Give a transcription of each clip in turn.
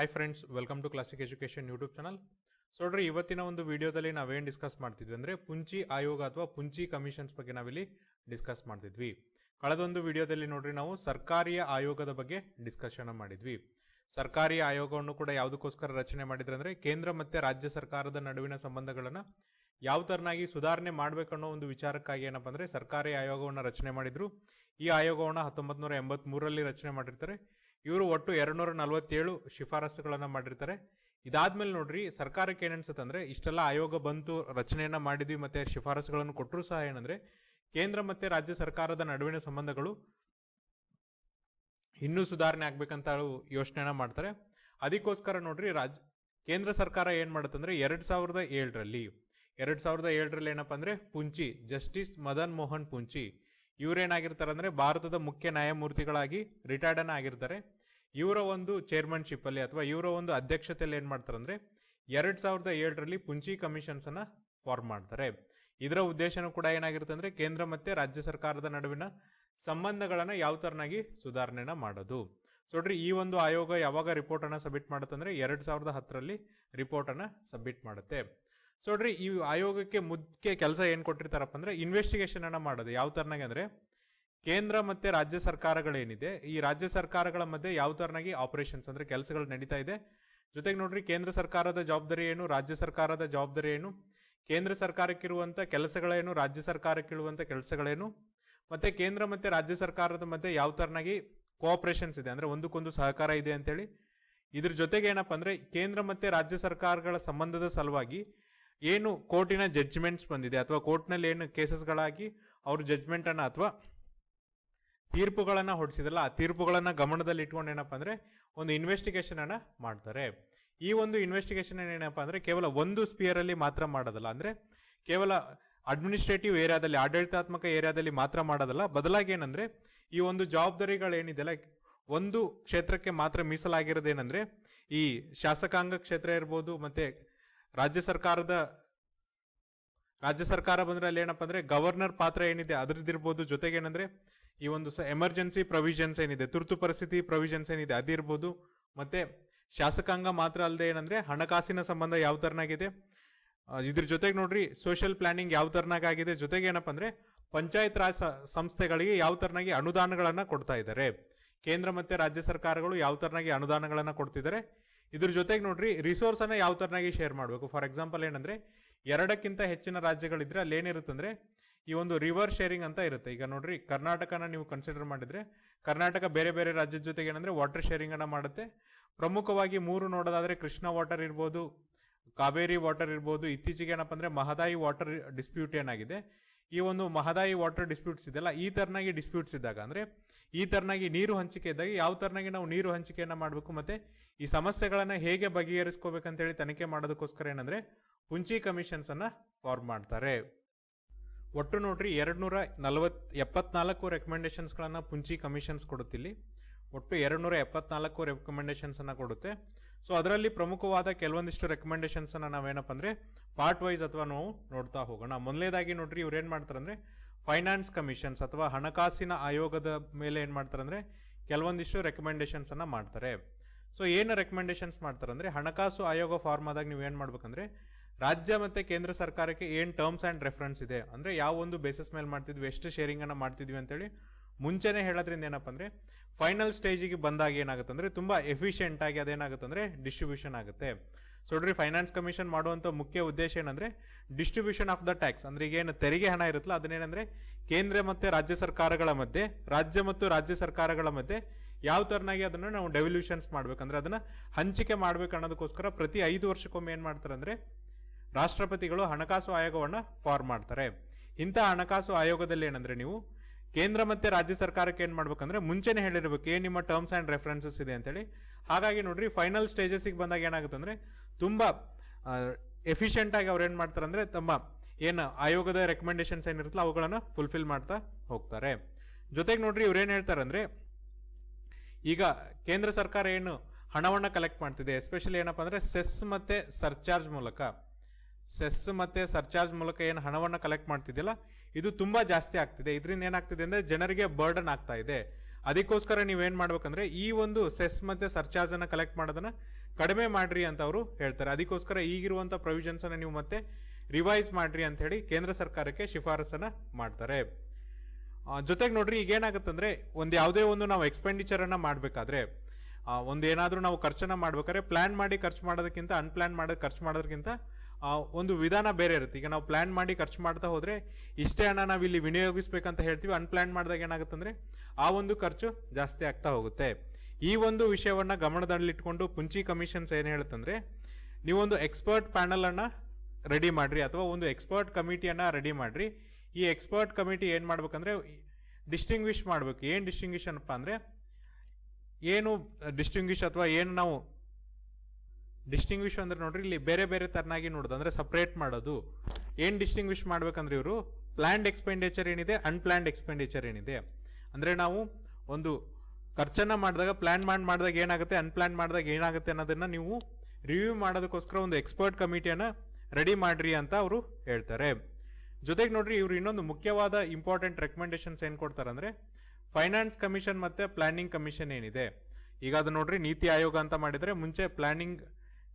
hi friends welcome to classic education YouTube channel so ನೋಡ್ರಿ ಇವತ್ತಿನ ಒಂದು ವಿಡಿಯೋದಲ್ಲಿ ನಾವೇನು ಡಿಸ್ಕಸ್ ಮಾಡ್ತಿದ್ವಿ ಅಂದರೆ ಪುಂಚಿ ಆಯೋಗ ಅಥವಾ ಪುಂಚಿ ಕಮಿಷನ್ಸ್ ಬಗ್ಗೆ ನಾವಿಲ್ಲಿ ಡಿಸ್ಕಸ್ ಮಾಡ್ತಿದ್ವಿ ಕಳೆದೊಂದು ವಿಡಿಯೋದಲ್ಲಿ ನೋಡ್ರಿ ನಾವು ಸರ್ಕಾರಿಯ ಆಯೋಗದ ಬಗ್ಗೆ ಡಿಸ್ಕಷನ್ ಮಾಡಿದ್ವಿ ಸರ್ಕಾರಿ ಆಯೋಗವನ್ನು ಕೂಡ ಯಾವುದಕ್ಕೋಸ್ಕರ ರಚನೆ ಮಾಡಿದ್ರೆ ಅಂದರೆ ಕೇಂದ್ರ ಮತ್ತೆ ರಾಜ್ಯ ಸರ್ಕಾರದ ನಡುವಿನ ಸಂಬಂಧಗಳನ್ನು ಯಾವ ಥರನಾಗಿ ಸುಧಾರಣೆ ಮಾಡಬೇಕನ್ನೋ ಒಂದು ವಿಚಾರಕ್ಕಾಗಿ ಏನಪ್ಪ ಅಂದರೆ ಸರ್ಕಾರಿ ಆಯೋಗವನ್ನು ರಚನೆ ಮಾಡಿದ್ರು ಈ ಆಯೋಗವನ್ನು ಹತ್ತೊಂಬತ್ತು ನೂರ ರಚನೆ ಮಾಡಿರ್ತಾರೆ ಇವರು ಒಟ್ಟು ಎರಡ್ನೂರ ನಲ್ವತ್ತೇಳು ಶಿಫಾರಸುಗಳನ್ನು ಮಾಡಿರ್ತಾರೆ ಇದಾದ್ಮೇಲೆ ನೋಡ್ರಿ ಸರ್ಕಾರಕ್ಕೆ ಏನನ್ಸುತ್ತೆ ಅಂದ್ರೆ ಇಷ್ಟೆಲ್ಲ ಆಯೋಗ ಬಂತು ರಚನೆಯನ್ನ ಮಾಡಿದ್ವಿ ಮತ್ತೆ ಶಿಫಾರಸುಗಳನ್ನು ಕೊಟ್ಟರು ಸಹ ಏನಂದ್ರೆ ಕೇಂದ್ರ ಮತ್ತೆ ರಾಜ್ಯ ಸರ್ಕಾರದ ನಡುವಿನ ಸಂಬಂಧಗಳು ಇನ್ನೂ ಸುಧಾರಣೆ ಆಗ್ಬೇಕಂತ ಯೋಚನೆಯನ್ನ ಮಾಡ್ತಾರೆ ಅದಕ್ಕೋಸ್ಕರ ನೋಡ್ರಿ ರಾಜ್ ಕೇಂದ್ರ ಸರ್ಕಾರ ಏನ್ ಮಾಡುತ್ತಂದ್ರೆ ಎರಡ್ ಸಾವಿರದ ಏಳರಲ್ಲಿ ಎರಡ್ ಸಾವಿರದ ಏಳರಲ್ಲಿ ಏನಪ್ಪಾ ಅಂದ್ರೆ ಪುಂಚಿ ಜಸ್ಟಿಸ್ ಮದನ್ ಮೋಹನ್ ಪುಂಚಿ ಇವರೇನಾಗಿರ್ತಾರೆ ಅಂದರೆ ಭಾರತದ ಮುಖ್ಯ ನ್ಯಾಯಮೂರ್ತಿಗಳಾಗಿ ರಿಟೈರ್ಡನ್ ಆಗಿರ್ತಾರೆ ಇವರ ಒಂದು ಚೇರ್ಮನ್ಶಿಪ್ ಅಲ್ಲಿ ಅಥವಾ ಇವರ ಒಂದು ಅಧ್ಯಕ್ಷತೆಯಲ್ಲಿ ಏನು ಮಾಡ್ತಾರೆ ಅಂದ್ರೆ ಎರಡು ಸಾವಿರದ ಏಳರಲ್ಲಿ ಪುಂಚಿ ಕಮಿಷನ್ಸ್ ಅನ್ನ ಫಾರ್ಮ್ ಮಾಡ್ತಾರೆ ಇದರ ಉದ್ದೇಶನೂ ಕೂಡ ಏನಾಗಿರುತ್ತೆ ಅಂದ್ರೆ ಕೇಂದ್ರ ಮತ್ತೆ ರಾಜ್ಯ ಸರ್ಕಾರದ ನಡುವಿನ ಸಂಬಂಧಗಳನ್ನು ಯಾವ ತರನಾಗಿ ಸುಧಾರಣೆನ ಮಾಡೋದು ನೋಡ್ರಿ ಈ ಒಂದು ಆಯೋಗ ಯಾವಾಗ ರಿಪೋರ್ಟ್ ಅನ್ನ ಸಬ್ಮಿಟ್ ಮಾಡುತ್ತೆ ಅಂದ್ರೆ ಎರಡು ಸಾವಿರದ ಹತ್ತರಲ್ಲಿ ರಿಪೋರ್ಟ್ ಅನ್ನ ಸಬ್ಮಿಟ್ ಮಾಡುತ್ತೆ ಸೊ ನೋಡ್ರಿ ಈ ಆಯೋಗಕ್ಕೆ ಮುಖ್ಯ ಕೆಲಸ ಏನ್ ಕೊಟ್ಟಿರ್ತಾರಪ್ಪ ಅಂದ್ರೆ ಇನ್ವೆಸ್ಟಿಗೇಷನ್ ಅನ್ನ ಮಾಡೋದು ಯಾವ ತರನಾಗಿ ಅಂದ್ರೆ ಕೇಂದ್ರ ಮತ್ತೆ ರಾಜ್ಯ ಸರ್ಕಾರಗಳೇನಿದೆ ಈ ರಾಜ್ಯ ಸರ್ಕಾರಗಳ ಮಧ್ಯೆ ಯಾವ ತರನಾಗಿ ಆಪರೇಷನ್ಸ್ ಅಂದ್ರೆ ಕೆಲಸಗಳು ನಡೀತಾ ಇದೆ ಜೊತೆಗೆ ನೋಡ್ರಿ ಕೇಂದ್ರ ಸರ್ಕಾರದ ಜವಾಬ್ದಾರಿ ಏನು ರಾಜ್ಯ ಸರ್ಕಾರದ ಜವಾಬ್ದಾರಿ ಏನು ಕೇಂದ್ರ ಸರ್ಕಾರಕ್ಕಿರುವಂತ ಕೆಲಸಗಳೇನು ರಾಜ್ಯ ಸರ್ಕಾರಕ್ಕಿರುವಂತ ಕೆಲಸಗಳೇನು ಮತ್ತೆ ಕೇಂದ್ರ ಮತ್ತೆ ರಾಜ್ಯ ಸರ್ಕಾರದ ಮಧ್ಯೆ ಯಾವ ತರನಾಗಿ ಕೋಆಪರೇಷನ್ಸ್ ಇದೆ ಅಂದ್ರೆ ಒಂದಕ್ಕೊಂದು ಸಹಕಾರ ಇದೆ ಅಂತೇಳಿ ಇದ್ರ ಜೊತೆಗೆ ಏನಪ್ಪಾ ಅಂದ್ರೆ ಕೇಂದ್ರ ಮತ್ತೆ ರಾಜ್ಯ ಸರ್ಕಾರಗಳ ಸಂಬಂಧದ ಸಲುವಾಗಿ ಏನು ಕೋರ್ಟಿನ ಜಡ್ಜ್ಮೆಂಟ್ಸ್ ಬಂದಿದೆ ಅಥವಾ ಕೋರ್ಟ್ನಲ್ಲಿ ಏನು ಕೇಸಸ್ಗಳಾಗಿ ಅವರು ಜಡ್ಜ್ಮೆಂಟ್ ಅನ್ನ ಅಥವಾ ತೀರ್ಪುಗಳನ್ನು ಹೊಡಿಸಿದಲ್ಲ ಆ ತೀರ್ಪುಗಳನ್ನು ಗಮನದಲ್ಲಿ ಇಟ್ಕೊಂಡು ಏನಪ್ಪ ಅಂದರೆ ಒಂದು ಇನ್ವೆಸ್ಟಿಗೇಷನ್ ಅನ್ನ ಮಾಡ್ತಾರೆ ಈ ಒಂದು ಇನ್ವೆಸ್ಟಿಗೇಷನ್ ಏನಪ್ಪ ಅಂದರೆ ಕೇವಲ ಒಂದು ಸ್ಪಿಯರಲ್ಲಿ ಮಾತ್ರ ಮಾಡೋದಲ್ಲ ಅಂದರೆ ಕೇವಲ ಅಡ್ಮಿನಿಸ್ಟ್ರೇಟಿವ್ ಏರಿಯಾದಲ್ಲಿ ಆಡಳಿತಾತ್ಮಕ ಏರಿಯಾದಲ್ಲಿ ಮಾತ್ರ ಮಾಡೋದಲ್ಲ ಬದಲಾಗಿ ಏನಂದ್ರೆ ಈ ಒಂದು ಜವಾಬ್ದಾರಿಗಳೇನಿದೆಯಲ್ಲ ಒಂದು ಕ್ಷೇತ್ರಕ್ಕೆ ಮಾತ್ರ ಮೀಸಲಾಗಿರೋದೇನೆಂದ್ರೆ ಈ ಶಾಸಕಾಂಗ ಕ್ಷೇತ್ರ ಇರ್ಬೋದು ಮತ್ತೆ ರಾಜ್ಯ ಸರ್ಕಾರದ ರಾಜ್ಯ ಸರ್ಕಾರ ಬಂದರೆ ಅಲ್ಲಿ ಏನಪ್ಪ ಅಂದರೆ ಗವರ್ನರ್ ಪಾತ್ರ ಏನಿದೆ ಇರ್ಬೋದು ಜೊತೆಗೆ ಏನಂದ್ರೆ ಈ ಒಂದು ಎಮರ್ಜೆನ್ಸಿ ಪ್ರೊವಿಷನ್ಸ್ ಏನಿದೆ ತುರ್ತು ಪರಿಸ್ಥಿತಿ ಪ್ರೊವಿಷನ್ಸ್ ಏನಿದೆ ಅದಿರ್ಬೋದು ಮತ್ತೆ ಶಾಸಕಾಂಗ ಮಾತ್ರ ಅಲ್ಲದೆ ಏನಂದ್ರೆ ಹಣಕಾಸಿನ ಸಂಬಂಧ ಯಾವ ಥರನಾಗಿದೆ ಇದ್ರ ಜೊತೆಗೆ ನೋಡ್ರಿ ಸೋಷಿಯಲ್ ಪ್ಲಾನಿಂಗ್ ಯಾವ ತರನಾಗಿದೆ ಜೊತೆಗೆ ಏನಪ್ಪ ಅಂದ್ರೆ ಪಂಚಾಯತ್ ರಾಜ್ ಸಂಸ್ಥೆಗಳಿಗೆ ಯಾವ ತರನಾಗಿ ಅನುದಾನಗಳನ್ನು ಕೊಡ್ತಾ ಇದ್ದಾರೆ ಕೇಂದ್ರ ಮತ್ತೆ ರಾಜ್ಯ ಸರ್ಕಾರಗಳು ಯಾವ ತರನಾಗಿ ಅನುದಾನಗಳನ್ನು ಕೊಡ್ತಿದ್ದಾರೆ ಇದ್ರ ಜೊತೆಗೆ ನೋಡ್ರಿ ರಿಸೋರ್ಸ್ ಅನ್ನ ಯಾವ ತರನಾಗಿ ಶೇರ್ ಮಾಡಬೇಕು ಫಾರ್ ಎಕ್ಸಾಂಪಲ್ ಏನಂದ್ರೆ ಎರಡಕ್ಕಿಂತ ಹೆಚ್ಚಿನ ರಾಜ್ಯಗಳಿದ್ರೆ ಅಲ್ಲಿ ಏನಿರುತ್ತಂದ್ರೆ ಈ ಒಂದು ರಿವರ್ ಶೇರಿಂಗ್ ಅಂತ ಇರುತ್ತೆ ಈಗ ನೋಡ್ರಿ ಕರ್ನಾಟಕನ ನೀವು ಕನ್ಸಿಡರ್ ಮಾಡಿದ್ರೆ ಕರ್ನಾಟಕ ಬೇರೆ ಬೇರೆ ರಾಜ್ಯದ ಜೊತೆಗೆ ಏನಂದ್ರೆ ವಾಟರ್ ಶೇರಿಂಗ್ ಅನ್ನ ಮಾಡುತ್ತೆ ಪ್ರಮುಖವಾಗಿ ಮೂರು ನೋಡೋದಾದ್ರೆ ಕೃಷ್ಣ ವಾಟರ್ ಇರ್ಬೋದು ಕಾವೇರಿ ವಾಟರ್ ಇರ್ಬೋದು ಇತ್ತೀಚೆಗೆ ಏನಪ್ಪ ಅಂದ್ರೆ ಮಹದಾಯಿ ವಾಟರ್ ಡಿಸ್ಪ್ಯೂಟ್ ಏನಾಗಿದೆ ಈ ಒಂದು ಮಹದಾಯಿ ವಾಟರ್ ಡಿಸ್ಪ್ಯೂಟ್ಸ್ ಇದೆಲ್ಲ ಈ ತರನಾಗಿ ಡಿಸ್ಪ್ಯೂಟ್ಸ್ ಇದ್ದಾಗ ಅಂದ್ರೆ ಈ ತರನಾಗಿ ನೀರು ಹಂಚಿಕೆ ಇದ್ದಾಗ ಯಾವ ತರನಾಗಿ ನಾವು ನೀರು ಹಂಚಿಕೆಯನ್ನ ಮಾಡಬೇಕು ಮತ್ತೆ ಈ ಸಮಸ್ಯೆಗಳನ್ನ ಹೇಗೆ ಬಗೆಹರಿಸ್ಕೋಬೇಕಂತ ಹೇಳಿ ತನಿಖೆ ಮಾಡೋದಕ್ಕೋಸ್ಕರ ಏನಂದ್ರೆ ಪುಂಚಿ ಕಮಿಷನ್ಸ್ ಅನ್ನ ಫಾರ್ಮ್ ಮಾಡ್ತಾರೆ ಒಟ್ಟು ನೋಡ್ರಿ ಎರಡ್ ನೂರ ನಲವತ್ ಎಪ್ಪತ್ನಾಲ್ಕು ರೆಕಮೆಂಡೇಶನ್ಸ್ ಪುಂಚಿ ಕಮಿಷನ್ಸ್ ಕೊಡುತ್ತಿಲ್ಲಿ ಒಟ್ಟು ಎರಡ್ ನೂರ ಎಪ್ಪತ್ನಾಲ್ಕು ರೆಕಮೆಂಡೇಶನ್ಸ್ ಅನ್ನ ಕೊಡುತ್ತೆ ಸೊ ಅದರಲ್ಲಿ ಪ್ರಮುಖವಾದ ಕೆಲವೊಂದಿಷ್ಟು ರೆಕಮೆಂಡೇಶನ್ಸ್ ನಾವೇನಪ್ಪ ಅಂದರೆ ಪಾರ್ಟ್ ವೈಸ್ ಅಥವಾ ನಾವು ನೋಡ್ತಾ ಹೋಗೋಣ ಮೊದಲೇದಾಗಿ ನೋಡ್ರಿ ಇವ್ರು ಏನು ಮಾಡ್ತಾರಂದ್ರೆ ಫೈನಾನ್ಸ್ ಕಮಿಷನ್ಸ್ ಅಥವಾ ಹಣಕಾಸಿನ ಆಯೋಗದ ಮೇಲೆ ಏನು ಮಾಡ್ತಾರಂದ್ರೆ ಕೆಲವೊಂದಿಷ್ಟು ರೆಕಮೆಂಡೇಶನ್ಸನ್ನು ಮಾಡ್ತಾರೆ ಸೊ ಏನು ರೆಕಮೆಂಡೇಶನ್ಸ್ ಮಾಡ್ತಾರಂದ್ರೆ ಹಣಕಾಸು ಆಯೋಗ ಫಾರ್ಮ್ ಆದಾಗ ನೀವು ಏನು ಮಾಡ್ಬೇಕಂದ್ರೆ ರಾಜ್ಯ ಮತ್ತು ಕೇಂದ್ರ ಸರ್ಕಾರಕ್ಕೆ ಏನು ಟರ್ಮ್ಸ್ ಆ್ಯಂಡ್ ರೆಫರೆನ್ಸ್ ಇದೆ ಅಂದರೆ ಯಾವ ಒಂದು ಬೇಸಿಸ್ ಮೇಲೆ ಮಾಡ್ತಿದ್ವಿ ಎಷ್ಟು ಶೇರಿಂಗನ್ನು ಮಾಡ್ತಿದ್ವಿ ಅಂತೇಳಿ ಮುಂಚೆನೇ ಹೇಳೋದ್ರಿಂದ ಏನಪ್ಪ ಅಂದರೆ ಫೈನಲ್ ಸ್ಟೇಜಿಗೆ ಬಂದಾಗ ಏನಾಗುತ್ತೆ ಅಂದರೆ ತುಂಬ ಎಫಿಷಿಯೆಂಟಾಗಿ ಅದೇನಾಗುತ್ತೆ ಅಂದರೆ ಡಿಸ್ಟ್ರಿಬ್ಯೂಷನ್ ಆಗುತ್ತೆ ಸೊ ನೋಡ್ರಿ ಫೈನಾನ್ಸ್ ಕಮಿಷನ್ ಮಾಡುವಂಥ ಮುಖ್ಯ ಉದ್ದೇಶ ಏನಂದರೆ ಡಿಸ್ಟ್ರಿಬ್ಯೂಷನ್ ಆಫ್ ದ ಟ್ಯಾಕ್ಸ್ ಅಂದರೆ ಏನು ತೆರಿಗೆ ಹಣ ಇರುತ್ತಲ್ಲ ಅದನ್ನೇನಂದ್ರೆ ಕೇಂದ್ರ ಮತ್ತು ರಾಜ್ಯ ಸರ್ಕಾರಗಳ ಮಧ್ಯೆ ರಾಜ್ಯ ಮತ್ತು ರಾಜ್ಯ ಸರ್ಕಾರಗಳ ಮಧ್ಯೆ ಯಾವ ಥರನಾಗಿ ಅದನ್ನು ನಾವು ಡೆವಲ್ಯೂಷನ್ಸ್ ಮಾಡ್ಬೇಕಂದ್ರೆ ಅದನ್ನು ಹಂಚಿಕೆ ಮಾಡಬೇಕು ಅನ್ನೋದಕ್ಕೋಸ್ಕರ ಪ್ರತಿ ಐದು ವರ್ಷಕ್ಕೊಮ್ಮೆ ಏನು ಮಾಡ್ತಾರೆ ಅಂದರೆ ರಾಷ್ಟ್ರಪತಿಗಳು ಹಣಕಾಸು ಆಯೋಗವನ್ನು ಫಾರ್ಮ್ ಮಾಡ್ತಾರೆ ಇಂಥ ಹಣಕಾಸು ಆಯೋಗದಲ್ಲಿ ಏನಂದರೆ ನೀವು ಕೇಂದ್ರ ಮತ್ತೆ ರಾಜ್ಯ ಸರ್ಕಾರಕ್ಕೆ ಏನ್ ಮಾಡ್ಬೇಕಂದ್ರೆ ಮುಂಚೆನೆ ಹೇಳಿರ್ಬೇಕು ಏನ್ ನಿಮ್ಮ ಟರ್ಮ್ಸ್ ಅಂಡ್ ರೆಫರೆನ್ಸಸ್ ಇದೆ ಅಂತ ಹೇಳಿ ಹಾಗಾಗಿ ನೋಡ್ರಿ ಫೈನಲ್ ಗೆ ಬಂದಾಗ ಏನಾಗುತ್ತೆ ಅಂದ್ರೆ ತುಂಬಾ ಎಫಿಷಿಯಂಟ್ ಆಗಿ ಅವ್ರು ಏನ್ ಮಾಡ್ತಾರೆ ಅಂದ್ರೆ ತಮ್ಮ ಏನು ಆಯೋಗದ ರೆಕಮೆಂಡೇಶನ್ಸ್ ಏನಿರುತ್ತಲ್ಲ ಅವುಗಳನ್ನು ಫುಲ್ಫಿಲ್ ಮಾಡ್ತಾ ಹೋಗ್ತಾರೆ ಜೊತೆಗೆ ನೋಡ್ರಿ ಇವ್ರೇನ್ ಹೇಳ್ತಾರಂದ್ರೆ ಈಗ ಕೇಂದ್ರ ಸರ್ಕಾರ ಏನು ಹಣವನ್ನು ಕಲೆಕ್ಟ್ ಮಾಡ್ತಿದೆ ಎಸ್ಪೆಷಲಿ ಏನಪ್ಪ ಅಂದ್ರೆ ಸೆಸ್ ಮತ್ತೆ ಸರ್ಚಾರ್ಜ್ ಮೂಲಕ ಸೆಸ್ ಮತ್ತೆ ಸರ್ಚಾರ್ಜ್ ಮೂಲಕ ಏನು ಹಣವನ್ನು ಕಲೆಕ್ಟ್ ಮಾಡ್ತಿದ್ದಿಲ್ಲ ಇದು ತುಂಬ ಜಾಸ್ತಿ ಆಗ್ತಿದೆ ಇದರಿಂದ ಏನಾಗ್ತಿದೆ ಅಂದರೆ ಜನರಿಗೆ ಬರ್ಡನ್ ಆಗ್ತಾ ಇದೆ ಅದಕ್ಕೋಸ್ಕರ ನೀವೇನು ಮಾಡ್ಬೇಕಂದ್ರೆ ಈ ಒಂದು ಸೆಸ್ ಮತ್ತೆ ಸರ್ಚಾರ್ಜನ್ನು ಕಲೆಕ್ಟ್ ಮಾಡೋದನ್ನ ಕಡಿಮೆ ಮಾಡ್ರಿ ಅಂತ ಅವರು ಹೇಳ್ತಾರೆ ಅದಕ್ಕೋಸ್ಕರ ಈಗಿರುವಂಥ ಪ್ರೊವಿಷನ್ಸನ್ನು ನೀವು ಮತ್ತೆ ರಿವೈಸ್ ಮಾಡ್ರಿ ಅಂತ ಹೇಳಿ ಕೇಂದ್ರ ಸರ್ಕಾರಕ್ಕೆ ಶಿಫಾರಸನ್ನು ಮಾಡ್ತಾರೆ ಜೊತೆಗೆ ನೋಡ್ರಿ ಈಗ ಏನಾಗುತ್ತಂದ್ರೆ ಒಂದು ಯಾವುದೇ ಒಂದು ನಾವು ಎಕ್ಸ್ಪೆಂಡಿಚರನ್ನು ಮಾಡಬೇಕಾದ್ರೆ ಒಂದು ಏನಾದರೂ ನಾವು ಖರ್ಚನ್ನು ಮಾಡ್ಬೇಕಾದ್ರೆ ಪ್ಲ್ಯಾನ್ ಮಾಡಿ ಖರ್ಚು ಮಾಡೋದಕ್ಕಿಂತ ಅನ್ಪ್ಲ್ಯಾನ್ ಮಾಡೋದು ಖರ್ಚು ಮಾಡೋದಕ್ಕಿಂತ ಒಂದು ವಿಧಾನ ಬೇರೆ ಇರುತ್ತೆ ಈಗ ನಾವು ಪ್ಲ್ಯಾನ್ ಮಾಡಿ ಖರ್ಚು ಮಾಡ್ತಾ ಹೋದರೆ ಇಷ್ಟೇ ಹಣ ನಾವು ಇಲ್ಲಿ ವಿನಿಯೋಗಿಸ್ಬೇಕಂತ ಹೇಳ್ತೀವಿ ಅನ್ಪ್ಲ್ಯಾನ್ ಮಾಡಿದಾಗ ಏನಾಗುತ್ತೆ ಅಂದರೆ ಆ ಒಂದು ಖರ್ಚು ಜಾಸ್ತಿ ಆಗ್ತಾ ಹೋಗುತ್ತೆ ಈ ಒಂದು ವಿಷಯವನ್ನು ಗಮನದಲ್ಲಿಟ್ಕೊಂಡು ಪುಂಚಿ ಕಮಿಷನ್ಸ್ ಏನು ಹೇಳುತ್ತಂದರೆ ನೀವೊಂದು ಎಕ್ಸ್ಪರ್ಟ್ ಪ್ಯಾನಲನ್ನು ರೆಡಿ ಮಾಡಿರಿ ಅಥವಾ ಒಂದು ಎಕ್ಸ್ಪರ್ಟ್ ಕಮಿಟಿಯನ್ನು ರೆಡಿ ಮಾಡಿರಿ ಈ ಎಕ್ಸ್ಪರ್ಟ್ ಕಮಿಟಿ ಏನು ಮಾಡ್ಬೇಕಂದ್ರೆ ಡಿಸ್ಟಿಂಗ್ವಿಷ್ ಮಾಡಬೇಕು ಏನು ಡಿಸ್ಟಿಂಗ್ವಿಷ್ ಅನ್ನಪ್ಪ ಅಂದರೆ ಏನು ಡಿಸ್ಟಿಂಗ್ವಿಶ್ ಅಥವಾ ಏನು ನಾವು ಡಿಸ್ಟಿಂಗ್ವಿಶ್ ಅಂದ್ರೆ ನೋಡ್ರಿ ಇಲ್ಲಿ ಬೇರೆ ಬೇರೆ ತರನಾಗಿ ನೋಡೋದು ಅಂದ್ರೆ ಸಪ್ರೇಟ್ ಮಾಡೋದು ಏನ್ ಡಿಸ್ಟಿಂಗ್ವಿಶ್ ಮಾಡ್ಬೇಕಂದ್ರೆ ಇವರು ಪ್ಲಾನ್ಡ್ ಎಕ್ಸ್ಪೆಂಡಿಚರ್ ಏನಿದೆ ಅನ್ಪ್ಲಾನ್ಡ್ ಎಕ್ಸ್ಪೆಂಡಿಚರ್ ಏನಿದೆ ಅಂದ್ರೆ ನಾವು ಒಂದು ಖರ್ಚನ್ನ ಮಾಡಿದಾಗ ಪ್ಲಾನ್ ಮಾಡಿ ಮಾಡಿದಾಗ ಏನಾಗುತ್ತೆ ಅನ್ಪ್ಲಾನ್ ಮಾಡಿದಾಗ ಏನಾಗುತ್ತೆ ಅನ್ನೋದನ್ನ ನೀವು ರಿವ್ಯೂ ಮಾಡೋದಕ್ಕೋಸ್ಕರ ಒಂದು ಎಕ್ಸ್ಪರ್ಟ್ ಕಮಿಟಿಯನ್ನು ರೆಡಿ ಮಾಡ್ರಿ ಅಂತ ಅವರು ಹೇಳ್ತಾರೆ ಜೊತೆಗೆ ನೋಡ್ರಿ ಇವರು ಇನ್ನೊಂದು ಮುಖ್ಯವಾದ ಇಂಪಾರ್ಟೆಂಟ್ ರೆಕಮೆಂಡೇಶನ್ಸ್ ಏನು ಕೊಡ್ತಾರೆ ಅಂದರೆ ಫೈನಾನ್ಸ್ ಕಮಿಷನ್ ಮತ್ತು ಪ್ಲಾನಿಂಗ್ ಕಮಿಷನ್ ಏನಿದೆ ಈಗ ಅದು ನೋಡ್ರಿ ನೀತಿ ಆಯೋಗ ಅಂತ ಮಾಡಿದರೆ ಮುಂಚೆ ಪ್ಲಾನಿಂಗ್